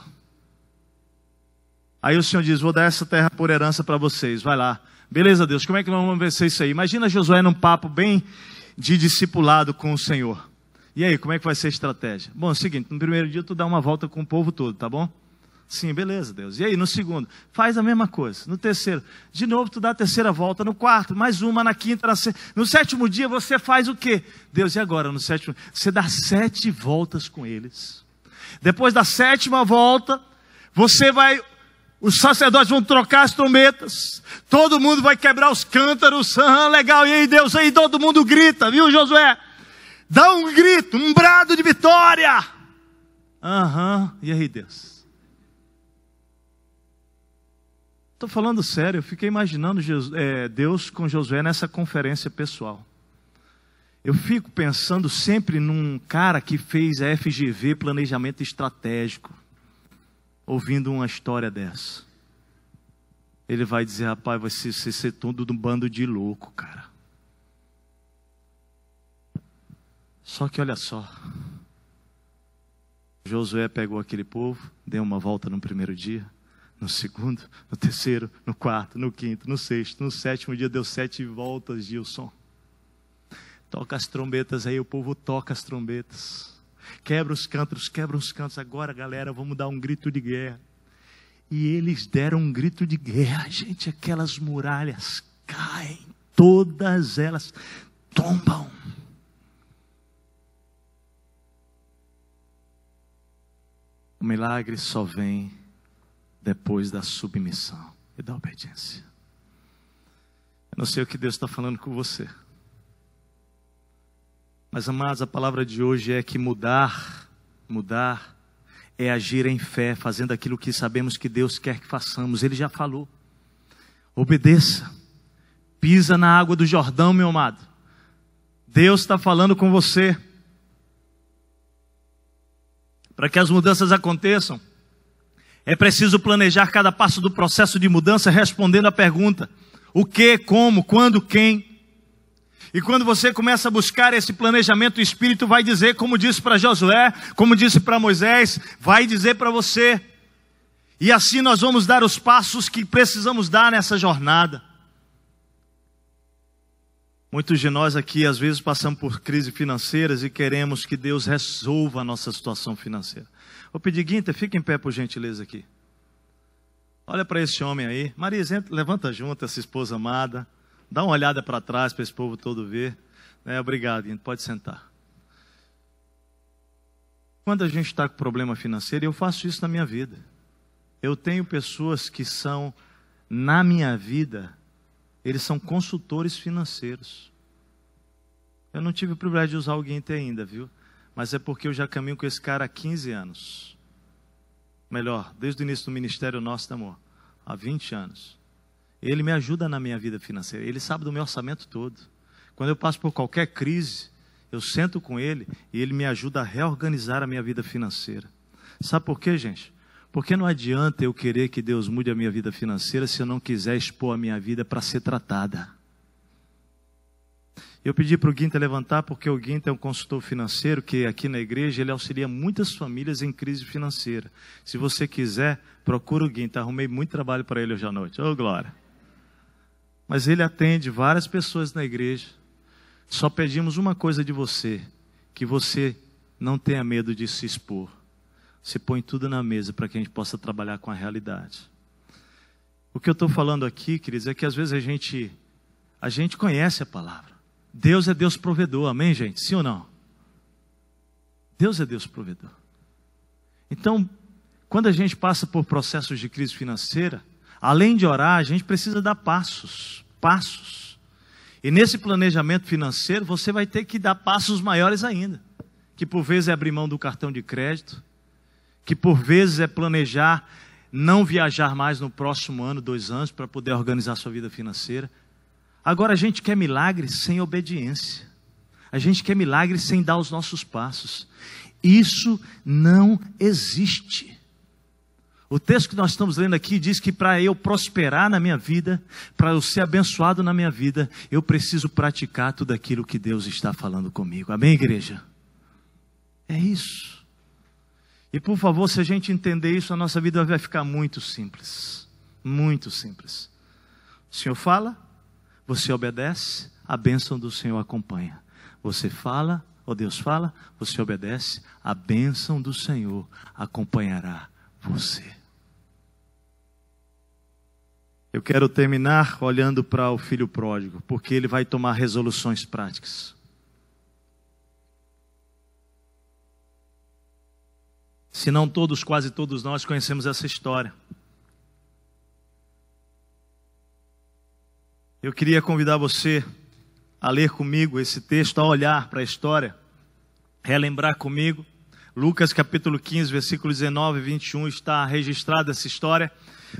Aí o Senhor diz: Vou dar essa terra por herança para vocês, vai lá. Beleza, Deus, como é que nós vamos vencer isso aí? Imagina Josué num papo bem de discipulado com o Senhor. E aí, como é que vai ser a estratégia? Bom, é o seguinte, no primeiro dia tu dá uma volta com o povo todo, tá bom? Sim, beleza, Deus. E aí, no segundo, faz a mesma coisa. No terceiro, de novo, tu dá a terceira volta. No quarto, mais uma. Na quinta, na sexta. No sétimo dia, você faz o quê? Deus, e agora? No sétimo, você dá sete voltas com eles. Depois da sétima volta, você vai os sacerdotes vão trocar as trombetas, todo mundo vai quebrar os cântaros, ah, legal, e aí Deus, aí todo mundo grita, viu Josué? Dá um grito, um brado de vitória. Aham, uhum. e aí Deus? Estou falando sério, eu fiquei imaginando é, Deus com Josué nessa conferência pessoal. Eu fico pensando sempre num cara que fez a FGV, Planejamento Estratégico ouvindo uma história dessa, ele vai dizer: rapaz, vai ser, todo um bando de louco, cara. Só que olha só. Josué pegou aquele povo, deu uma volta no primeiro dia, no segundo, no terceiro, no quarto, no quinto, no sexto, no sétimo dia deu sete voltas, Gilson. Toca as trombetas aí, o povo toca as trombetas. Quebra os cantos, quebra os cantos. Agora, galera, vamos dar um grito de guerra. E eles deram um grito de guerra. Gente, aquelas muralhas caem, todas elas tombam. O milagre só vem depois da submissão e da obediência. Eu não sei o que Deus está falando com você. Mas, amados, a palavra de hoje é que mudar, mudar, é agir em fé, fazendo aquilo que sabemos que Deus quer que façamos. Ele já falou. Obedeça. Pisa na água do Jordão, meu amado. Deus está falando com você. Para que as mudanças aconteçam, é preciso planejar cada passo do processo de mudança, respondendo à pergunta: o que, como, quando, quem. E quando você começa a buscar esse planejamento, o Espírito vai dizer, como disse para Josué, como disse para Moisés, vai dizer para você. E assim nós vamos dar os passos que precisamos dar nessa jornada. Muitos de nós aqui, às vezes, passamos por crises financeiras e queremos que Deus resolva a nossa situação financeira. Vou pedir, Guinta, fique em pé, por gentileza, aqui. Olha para esse homem aí. Marisa, levanta junto essa esposa amada. Dá uma olhada para trás para esse povo todo ver. É, obrigado, gente. Pode sentar. Quando a gente está com problema financeiro, eu faço isso na minha vida. Eu tenho pessoas que são, na minha vida, eles são consultores financeiros. Eu não tive o privilégio de usar alguém até ainda, viu? Mas é porque eu já caminho com esse cara há 15 anos. Melhor, desde o início do ministério nosso, amor, há 20 anos. Ele me ajuda na minha vida financeira. Ele sabe do meu orçamento todo. Quando eu passo por qualquer crise, eu sento com ele e ele me ajuda a reorganizar a minha vida financeira. Sabe por quê, gente? Porque não adianta eu querer que Deus mude a minha vida financeira se eu não quiser expor a minha vida para ser tratada. Eu pedi para o Guinta levantar porque o Guinta é um consultor financeiro que aqui na igreja ele auxilia muitas famílias em crise financeira. Se você quiser, procura o Guinta. Arrumei muito trabalho para ele hoje à noite. Ô, oh, Glória! Mas ele atende várias pessoas na igreja. Só pedimos uma coisa de você: que você não tenha medo de se expor. Você põe tudo na mesa para que a gente possa trabalhar com a realidade. O que eu estou falando aqui, queridos, é que às vezes a gente, a gente conhece a palavra. Deus é Deus provedor, amém, gente? Sim ou não? Deus é Deus provedor. Então, quando a gente passa por processos de crise financeira, Além de orar, a gente precisa dar passos, passos. E nesse planejamento financeiro, você vai ter que dar passos maiores ainda, que por vezes é abrir mão do cartão de crédito, que por vezes é planejar não viajar mais no próximo ano, dois anos, para poder organizar sua vida financeira. Agora a gente quer milagres sem obediência. A gente quer milagres sem dar os nossos passos. Isso não existe. O texto que nós estamos lendo aqui diz que para eu prosperar na minha vida, para eu ser abençoado na minha vida, eu preciso praticar tudo aquilo que Deus está falando comigo. Amém, igreja? É isso. E por favor, se a gente entender isso, a nossa vida vai ficar muito simples. Muito simples. O Senhor fala, você obedece, a bênção do Senhor acompanha. Você fala, ou Deus fala, você obedece, a bênção do Senhor acompanhará você. Eu quero terminar olhando para o filho pródigo, porque ele vai tomar resoluções práticas. Se não todos, quase todos nós conhecemos essa história. Eu queria convidar você a ler comigo esse texto, a olhar para a história, relembrar comigo Lucas capítulo 15, versículo 19 e 21 está registrada essa história,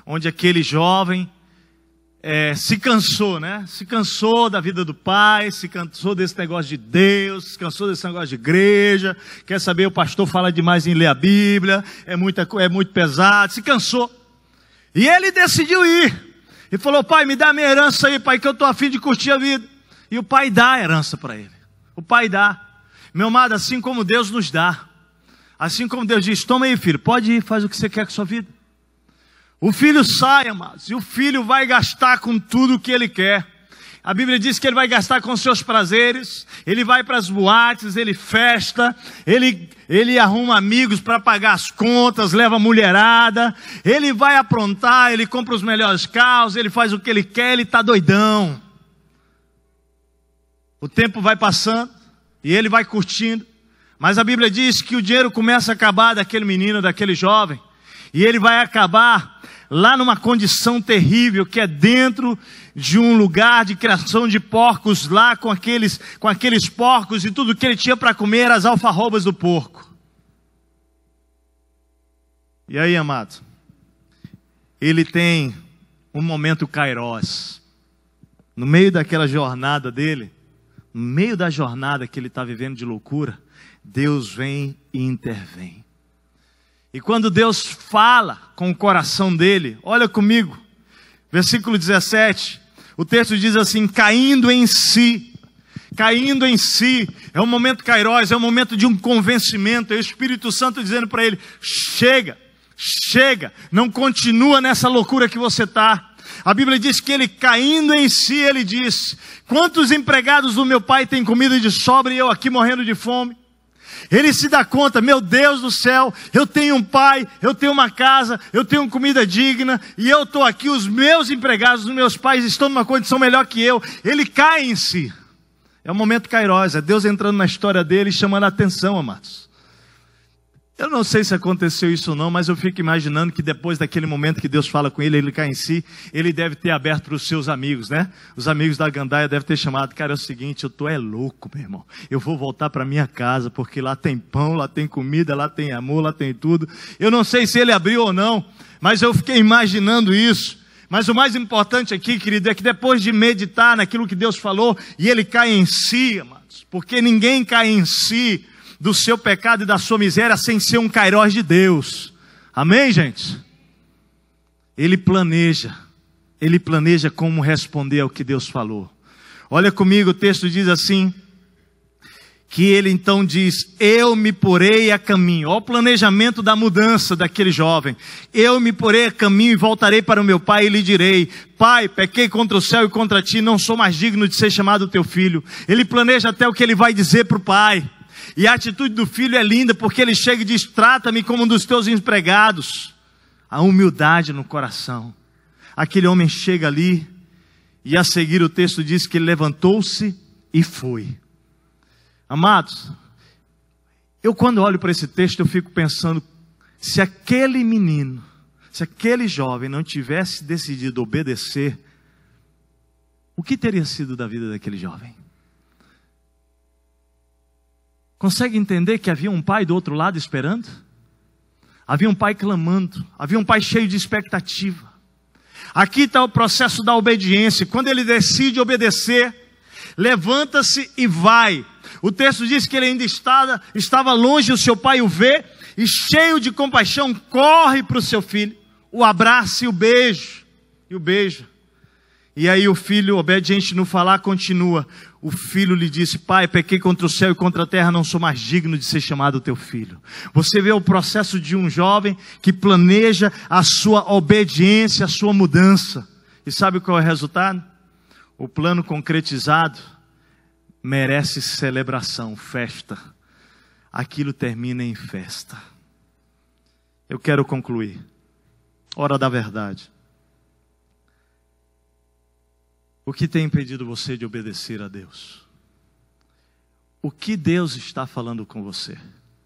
onde aquele jovem é, se cansou, né? Se cansou da vida do pai, se cansou desse negócio de Deus, se cansou desse negócio de igreja. Quer saber? O pastor fala demais em ler a Bíblia, é, muita, é muito pesado, se cansou. E ele decidiu ir. E falou: Pai, me dá minha herança aí, pai, que eu estou afim de curtir a vida. E o pai dá a herança para ele. O pai dá. Meu amado, assim como Deus nos dá. Assim como Deus diz: toma aí, filho, pode ir, faz o que você quer com a sua vida. O filho sai, amados, e o filho vai gastar com tudo o que ele quer. A Bíblia diz que ele vai gastar com seus prazeres, ele vai para as boates, ele festa, ele, ele arruma amigos para pagar as contas, leva mulherada, ele vai aprontar, ele compra os melhores carros, ele faz o que ele quer, ele está doidão. O tempo vai passando e ele vai curtindo, mas a Bíblia diz que o dinheiro começa a acabar daquele menino, daquele jovem, e ele vai acabar lá numa condição terrível, que é dentro de um lugar de criação de porcos, lá com aqueles, com aqueles porcos e tudo que ele tinha para comer, as alfarrobas do porco. E aí, amado, ele tem um momento kairós. No meio daquela jornada dele, no meio da jornada que ele está vivendo de loucura, Deus vem e intervém. E quando Deus fala com o coração dele, olha comigo, versículo 17, o texto diz assim: caindo em si, caindo em si, é um momento kairóis, é um momento de um convencimento, é o Espírito Santo dizendo para ele: chega, chega, não continua nessa loucura que você está. A Bíblia diz que ele caindo em si, ele diz: Quantos empregados do meu pai têm comida de sobra e eu aqui morrendo de fome? Ele se dá conta, meu Deus do céu, eu tenho um pai, eu tenho uma casa, eu tenho comida digna, e eu estou aqui, os meus empregados, os meus pais estão numa condição melhor que eu. Ele cai em si. É o momento cairós. é Deus entrando na história dele e chamando a atenção, amados. Eu não sei se aconteceu isso ou não, mas eu fico imaginando que depois daquele momento que Deus fala com ele, ele cai em si, ele deve ter aberto para os seus amigos, né? Os amigos da Gandaia devem ter chamado, cara, é o seguinte, eu tô é louco, meu irmão. Eu vou voltar para minha casa, porque lá tem pão, lá tem comida, lá tem amor, lá tem tudo. Eu não sei se ele abriu ou não, mas eu fiquei imaginando isso. Mas o mais importante aqui, querido, é que depois de meditar naquilo que Deus falou, e ele cai em si, amados, porque ninguém cai em si do seu pecado e da sua miséria sem ser um cairós de Deus. Amém, gente? Ele planeja, ele planeja como responder ao que Deus falou. Olha comigo, o texto diz assim: que ele então diz: Eu me porei a caminho. Olha o planejamento da mudança daquele jovem. Eu me porei a caminho e voltarei para o meu pai e lhe direi: Pai, pequei contra o céu e contra ti, não sou mais digno de ser chamado teu filho. Ele planeja até o que ele vai dizer para o pai. E a atitude do filho é linda, porque ele chega e diz: Trata-me como um dos teus empregados. A humildade no coração. Aquele homem chega ali, e a seguir o texto diz que ele levantou-se e foi. Amados, eu quando olho para esse texto, eu fico pensando: se aquele menino, se aquele jovem não tivesse decidido obedecer, o que teria sido da vida daquele jovem? Consegue entender que havia um pai do outro lado esperando? Havia um pai clamando, havia um pai cheio de expectativa. Aqui está o processo da obediência. Quando ele decide obedecer, levanta-se e vai. O texto diz que ele ainda estava, estava longe, o seu pai o vê, e cheio de compaixão, corre para o seu filho, o abraça e o beijo, e o beija. E aí o filho, obediente no falar, continua: o filho lhe disse: Pai, pequei contra o céu e contra a terra, não sou mais digno de ser chamado teu filho. Você vê o processo de um jovem que planeja a sua obediência, a sua mudança. E sabe qual é o resultado? O plano concretizado merece celebração, festa. Aquilo termina em festa. Eu quero concluir. Hora da verdade. O que tem impedido você de obedecer a Deus? O que Deus está falando com você?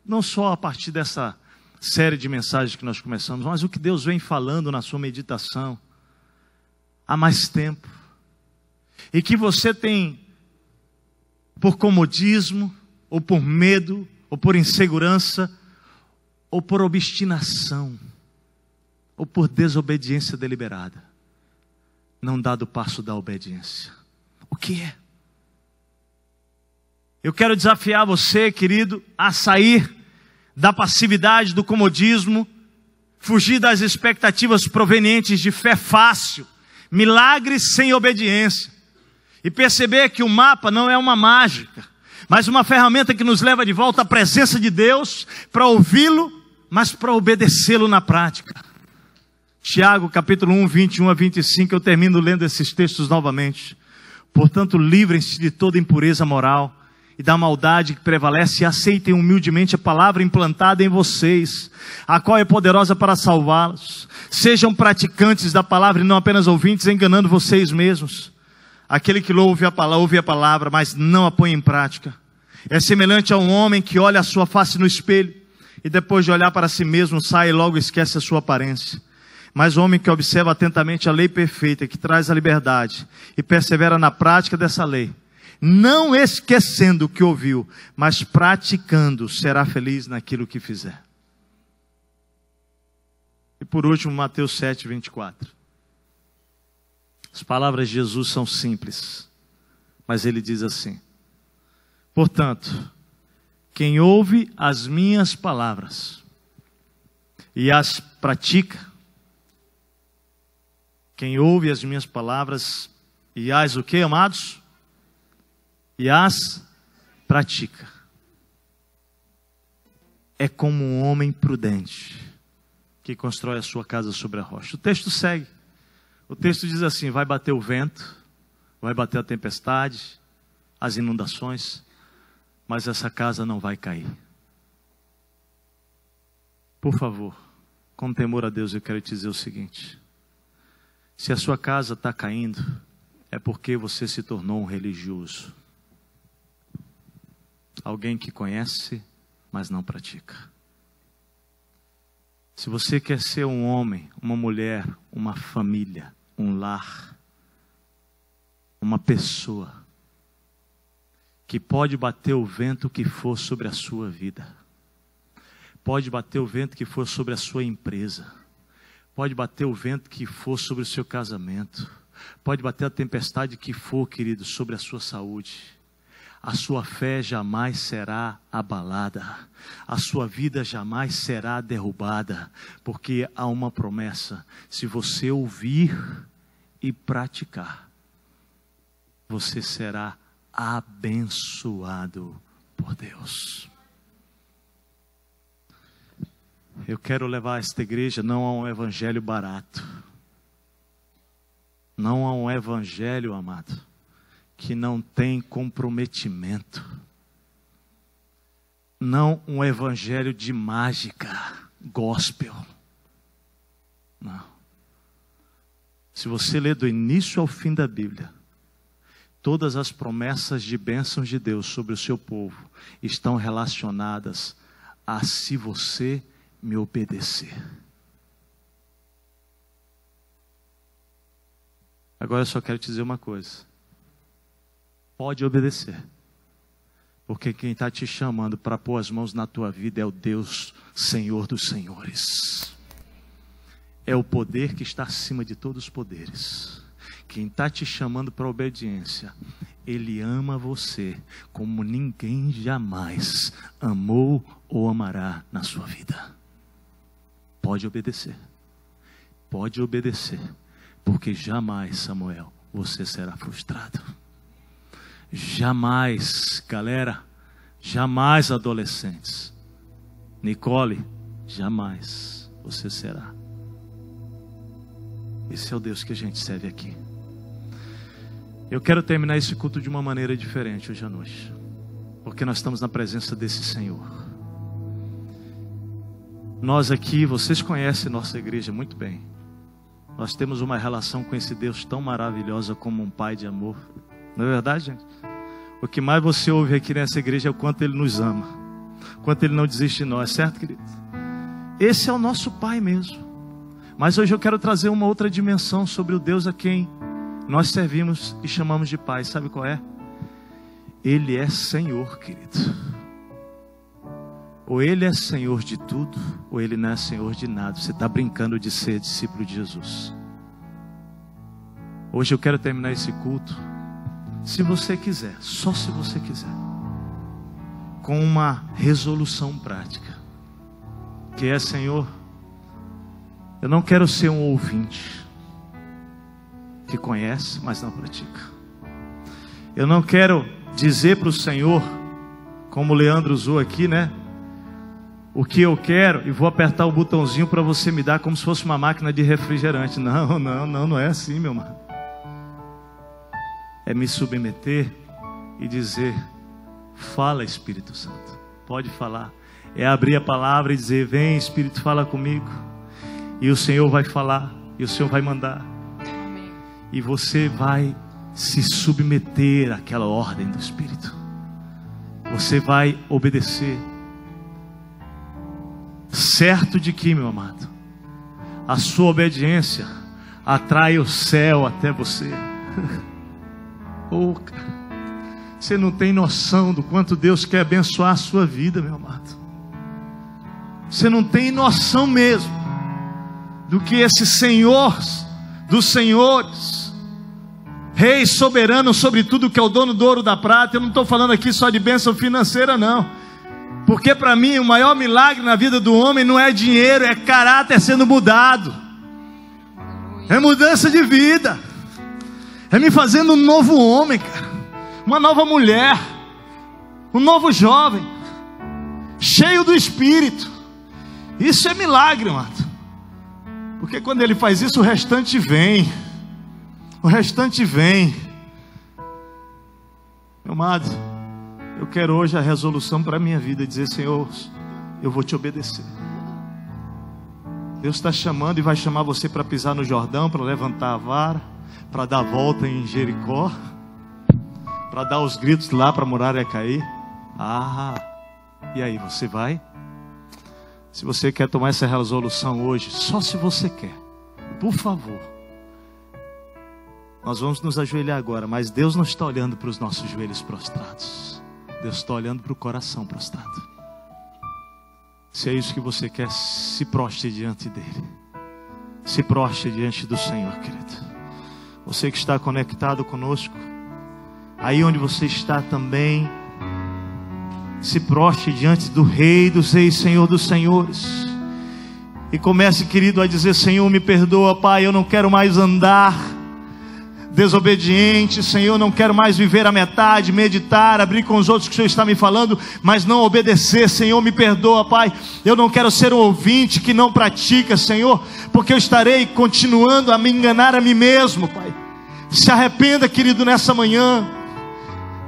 Não só a partir dessa série de mensagens que nós começamos, mas o que Deus vem falando na sua meditação há mais tempo. E que você tem, por comodismo, ou por medo, ou por insegurança, ou por obstinação, ou por desobediência deliberada não dado o passo da obediência. O que é? Eu quero desafiar você, querido, a sair da passividade, do comodismo, fugir das expectativas provenientes de fé fácil, milagres sem obediência, e perceber que o mapa não é uma mágica, mas uma ferramenta que nos leva de volta à presença de Deus, para ouvi-lo, mas para obedecê-lo na prática. Tiago, capítulo 1, 21 a 25, eu termino lendo esses textos novamente. Portanto, livrem-se de toda impureza moral e da maldade que prevalece e aceitem humildemente a palavra implantada em vocês, a qual é poderosa para salvá-los. Sejam praticantes da palavra e não apenas ouvintes, enganando vocês mesmos. Aquele que ouve a palavra, ouve a palavra, mas não a põe em prática. É semelhante a um homem que olha a sua face no espelho e depois de olhar para si mesmo sai e logo esquece a sua aparência. Mas o homem que observa atentamente a lei perfeita, que traz a liberdade, e persevera na prática dessa lei, não esquecendo o que ouviu, mas praticando, será feliz naquilo que fizer. E por último, Mateus 7, 24. As palavras de Jesus são simples, mas ele diz assim: Portanto, quem ouve as minhas palavras e as pratica, quem ouve as minhas palavras e as o que, amados? E as pratica. É como um homem prudente que constrói a sua casa sobre a rocha. O texto segue. O texto diz assim: vai bater o vento, vai bater a tempestade, as inundações, mas essa casa não vai cair. Por favor, com temor a Deus, eu quero te dizer o seguinte: se a sua casa está caindo, é porque você se tornou um religioso. Alguém que conhece, mas não pratica. Se você quer ser um homem, uma mulher, uma família, um lar, uma pessoa que pode bater o vento que for sobre a sua vida, pode bater o vento que for sobre a sua empresa, Pode bater o vento que for sobre o seu casamento. Pode bater a tempestade que for, querido, sobre a sua saúde a sua fé jamais será abalada, a sua vida jamais será derrubada, porque há uma promessa: se você ouvir e praticar, você será abençoado por Deus. Eu quero levar esta igreja não a um evangelho barato, não a um evangelho, amado, que não tem comprometimento, não um evangelho de mágica, gospel. Não. Se você ler do início ao fim da Bíblia, todas as promessas de bênçãos de Deus sobre o seu povo estão relacionadas a se você me obedecer. Agora eu só quero te dizer uma coisa. Pode obedecer. Porque quem está te chamando para pôr as mãos na tua vida é o Deus, Senhor dos Senhores. É o poder que está acima de todos os poderes. Quem está te chamando para obediência, Ele ama você como ninguém jamais amou ou amará na sua vida. Pode obedecer. Pode obedecer. Porque jamais, Samuel, você será frustrado. Jamais, galera. Jamais, adolescentes. Nicole, jamais você será. Esse é o Deus que a gente serve aqui. Eu quero terminar esse culto de uma maneira diferente hoje à noite, porque nós estamos na presença desse Senhor. Nós aqui, vocês conhecem nossa igreja muito bem. Nós temos uma relação com esse Deus tão maravilhosa como um pai de amor. Não é verdade, gente? O que mais você ouve aqui nessa igreja é o quanto ele nos ama, quanto ele não desiste de nós, certo, querido? Esse é o nosso pai mesmo. Mas hoje eu quero trazer uma outra dimensão sobre o Deus a quem nós servimos e chamamos de pai. Sabe qual é? Ele é Senhor, querido. Ou ele é senhor de tudo, ou ele não é senhor de nada. Você está brincando de ser discípulo de Jesus. Hoje eu quero terminar esse culto, se você quiser, só se você quiser, com uma resolução prática, que é: Senhor, eu não quero ser um ouvinte que conhece, mas não pratica. Eu não quero dizer para o Senhor, como o Leandro usou aqui, né? o que eu quero e vou apertar o botãozinho para você me dar como se fosse uma máquina de refrigerante. Não, não, não, não é assim, meu irmão. É me submeter e dizer: fala, Espírito Santo, pode falar. É abrir a palavra e dizer: vem, Espírito, fala comigo. E o Senhor vai falar, e o Senhor vai mandar. E você vai se submeter àquela ordem do Espírito. Você vai obedecer. Certo de que, meu amado, a sua obediência atrai o céu até você. oh, [laughs] cara. Você não tem noção do quanto Deus quer abençoar a sua vida, meu amado. Você não tem noção mesmo do que esse Senhor dos senhores, Rei soberano sobre tudo que é o dono do ouro da prata. Eu não estou falando aqui só de bênção financeira, não. Porque para mim o maior milagre na vida do homem não é dinheiro, é caráter sendo mudado. É mudança de vida. É me fazendo um novo homem, cara. Uma nova mulher. Um novo jovem. Cheio do espírito. Isso é milagre, mano. Porque quando ele faz isso, o restante vem. O restante vem. Meu amado. Eu quero hoje a resolução para a minha vida: dizer, Senhor, eu vou te obedecer. Deus está chamando e vai chamar você para pisar no Jordão, para levantar a vara, para dar a volta em Jericó, para dar os gritos lá para a muralha cair. Ah, e aí, você vai? Se você quer tomar essa resolução hoje, só se você quer, por favor. Nós vamos nos ajoelhar agora, mas Deus não está olhando para os nossos joelhos prostrados. Deus está olhando para o coração prostrado. Se é isso que você quer, se proste diante dele. Se proste diante do Senhor, querido. Você que está conectado conosco, aí onde você está também, se proste diante do Rei dos Reis, Senhor dos Senhores. E comece, querido, a dizer: Senhor, me perdoa, Pai, eu não quero mais andar desobediente, Senhor, não quero mais viver a metade, meditar, abrir com os outros que o Senhor está me falando, mas não obedecer, Senhor, me perdoa, Pai. Eu não quero ser um ouvinte que não pratica, Senhor, porque eu estarei continuando a me enganar a mim mesmo, Pai. Se arrependa, querido, nessa manhã,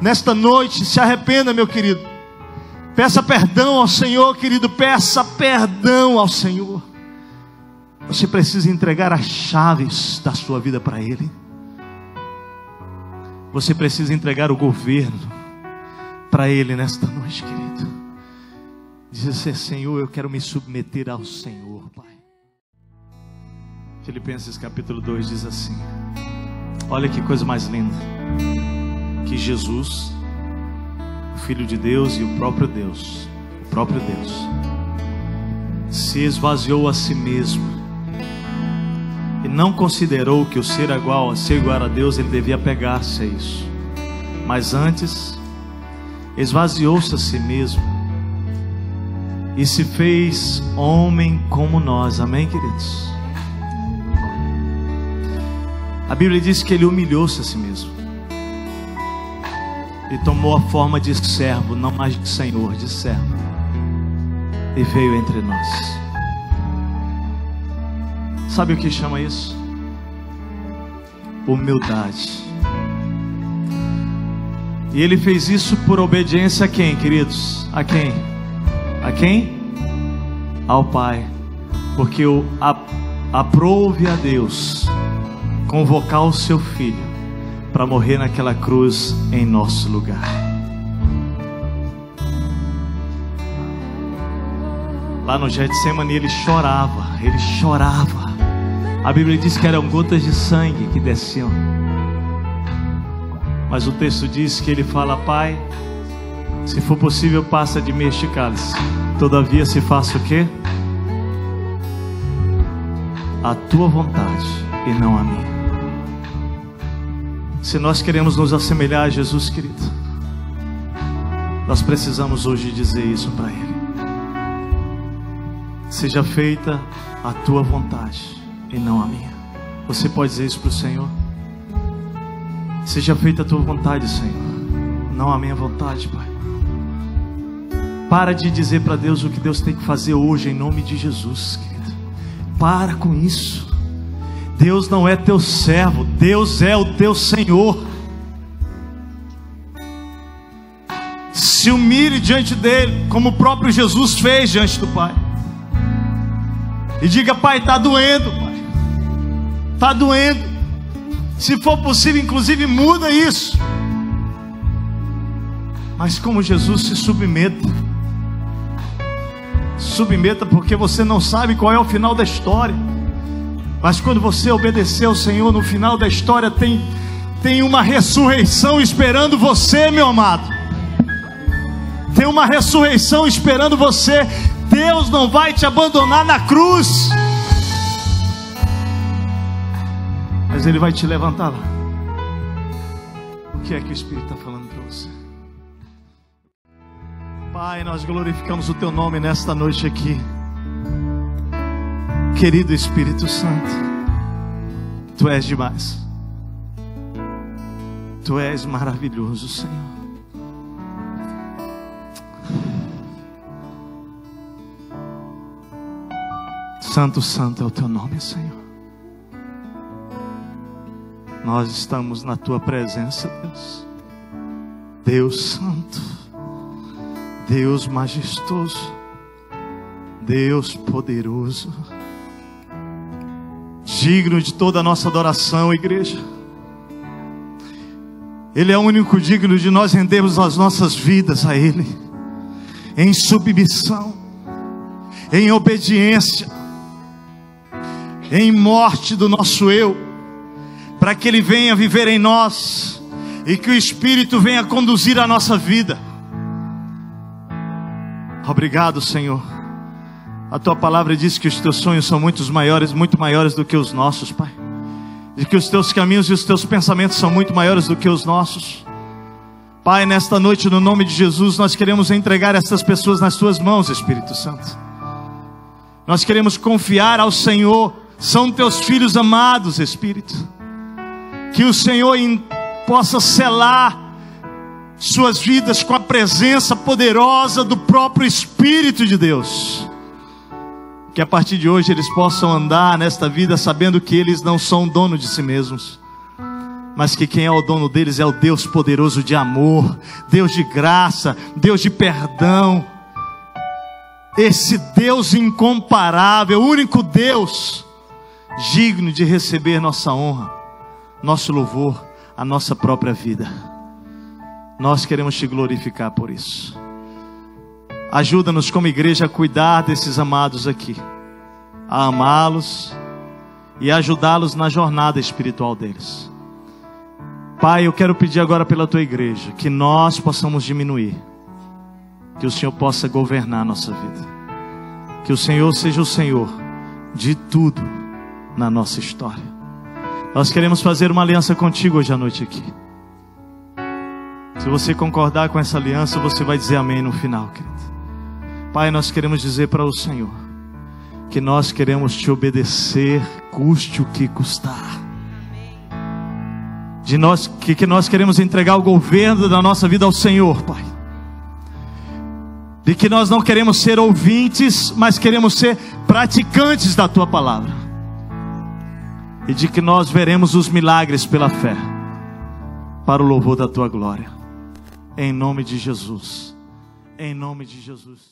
nesta noite, se arrependa, meu querido. Peça perdão ao Senhor, querido, peça perdão ao Senhor. Você precisa entregar as chaves da sua vida para Ele. Você precisa entregar o governo para Ele nesta noite, querido. Diz assim: Senhor, eu quero me submeter ao Senhor, Pai. Filipenses capítulo 2 diz assim: Olha que coisa mais linda. Que Jesus, o Filho de Deus e o próprio Deus, o próprio Deus, se esvaziou a si mesmo e não considerou que o ser igual, ser igual a Deus, ele devia pegar-se a isso. Mas antes, esvaziou-se a si mesmo e se fez homem como nós. Amém, queridos? A Bíblia diz que ele humilhou-se a si mesmo e tomou a forma de servo, não mais de senhor, de servo, e veio entre nós. Sabe o que chama isso? Humildade. E ele fez isso por obediência a quem, queridos? A quem? A quem? Ao Pai. Porque o aprove a Deus convocar o seu filho para morrer naquela cruz em nosso lugar. Lá no Getsemane ele chorava, ele chorava. A Bíblia diz que eram gotas de sangue que desciam. Mas o texto diz que ele fala: Pai, se for possível, passa de mim este cálice. Todavia, se faça o quê? A tua vontade e não a minha. Se nós queremos nos assemelhar a Jesus, querido, nós precisamos hoje dizer isso para Ele. Seja feita a tua vontade e não a minha. Você pode dizer isso para o Senhor? Seja feita a tua vontade, Senhor, não a minha vontade, Pai. Para de dizer para Deus o que Deus tem que fazer hoje, em nome de Jesus, querido. Para com isso. Deus não é teu servo, Deus é o teu Senhor. se humilhe diante dele, como o próprio Jesus fez diante do Pai. E diga: Pai, está doendo, pai está doendo. Se for possível, inclusive, muda isso. Mas como Jesus se submeta, submeta porque você não sabe qual é o final da história. Mas quando você obedecer ao Senhor, no final da história tem, tem uma ressurreição esperando você, meu amado. Tem uma ressurreição esperando você. Deus não vai te abandonar na cruz. mas Ele vai te levantar lá. O que é que o Espírito está falando para você? Pai, nós glorificamos o Teu nome nesta noite aqui. Querido Espírito Santo, Tu és demais. Tu és maravilhoso, Senhor. Santo, santo é o teu nome, Senhor. Nós estamos na tua presença, Deus. Deus Santo, Deus Majestoso, Deus Poderoso, digno de toda a nossa adoração, igreja. Ele é o único digno de nós rendermos as nossas vidas a Ele, em submissão, em obediência, em morte do nosso eu para que Ele venha viver em nós e que o Espírito venha conduzir a nossa vida. Obrigado, Senhor. A tua palavra diz que os teus sonhos são muito maiores, muito maiores do que os nossos, Pai. E que os teus caminhos e os teus pensamentos são muito maiores do que os nossos. Pai, nesta noite, no nome de Jesus, nós queremos entregar essas pessoas nas tuas mãos, Espírito Santo. Nós queremos confiar ao Senhor, são teus filhos amados, Espírito que o Senhor possa selar suas vidas com a presença poderosa do próprio Espírito de Deus. Que a partir de hoje eles possam andar nesta vida sabendo que eles não são dono de si mesmos, mas que quem é o dono deles é o Deus poderoso de amor, Deus de graça, Deus de perdão. Esse Deus incomparável, único Deus, digno de receber nossa honra nosso louvor à nossa própria vida. Nós queremos te glorificar por isso. Ajuda-nos como igreja a cuidar desses amados aqui, a amá-los e ajudá-los na jornada espiritual deles. Pai, eu quero pedir agora pela tua igreja que nós possamos diminuir, que o Senhor possa governar a nossa vida, que o Senhor seja o Senhor de tudo na nossa história. Nós queremos fazer uma aliança contigo hoje à noite aqui. Se você concordar com essa aliança, você vai dizer amém no final, querido. Pai, nós queremos dizer para o Senhor que nós queremos te obedecer, custe o que custar. De nós que, que nós queremos entregar o governo da nossa vida ao Senhor, Pai. De que nós não queremos ser ouvintes, mas queremos ser praticantes da tua palavra e de que nós veremos os milagres pela fé, para o louvor da tua glória. Em nome de Jesus. Em nome de Jesus.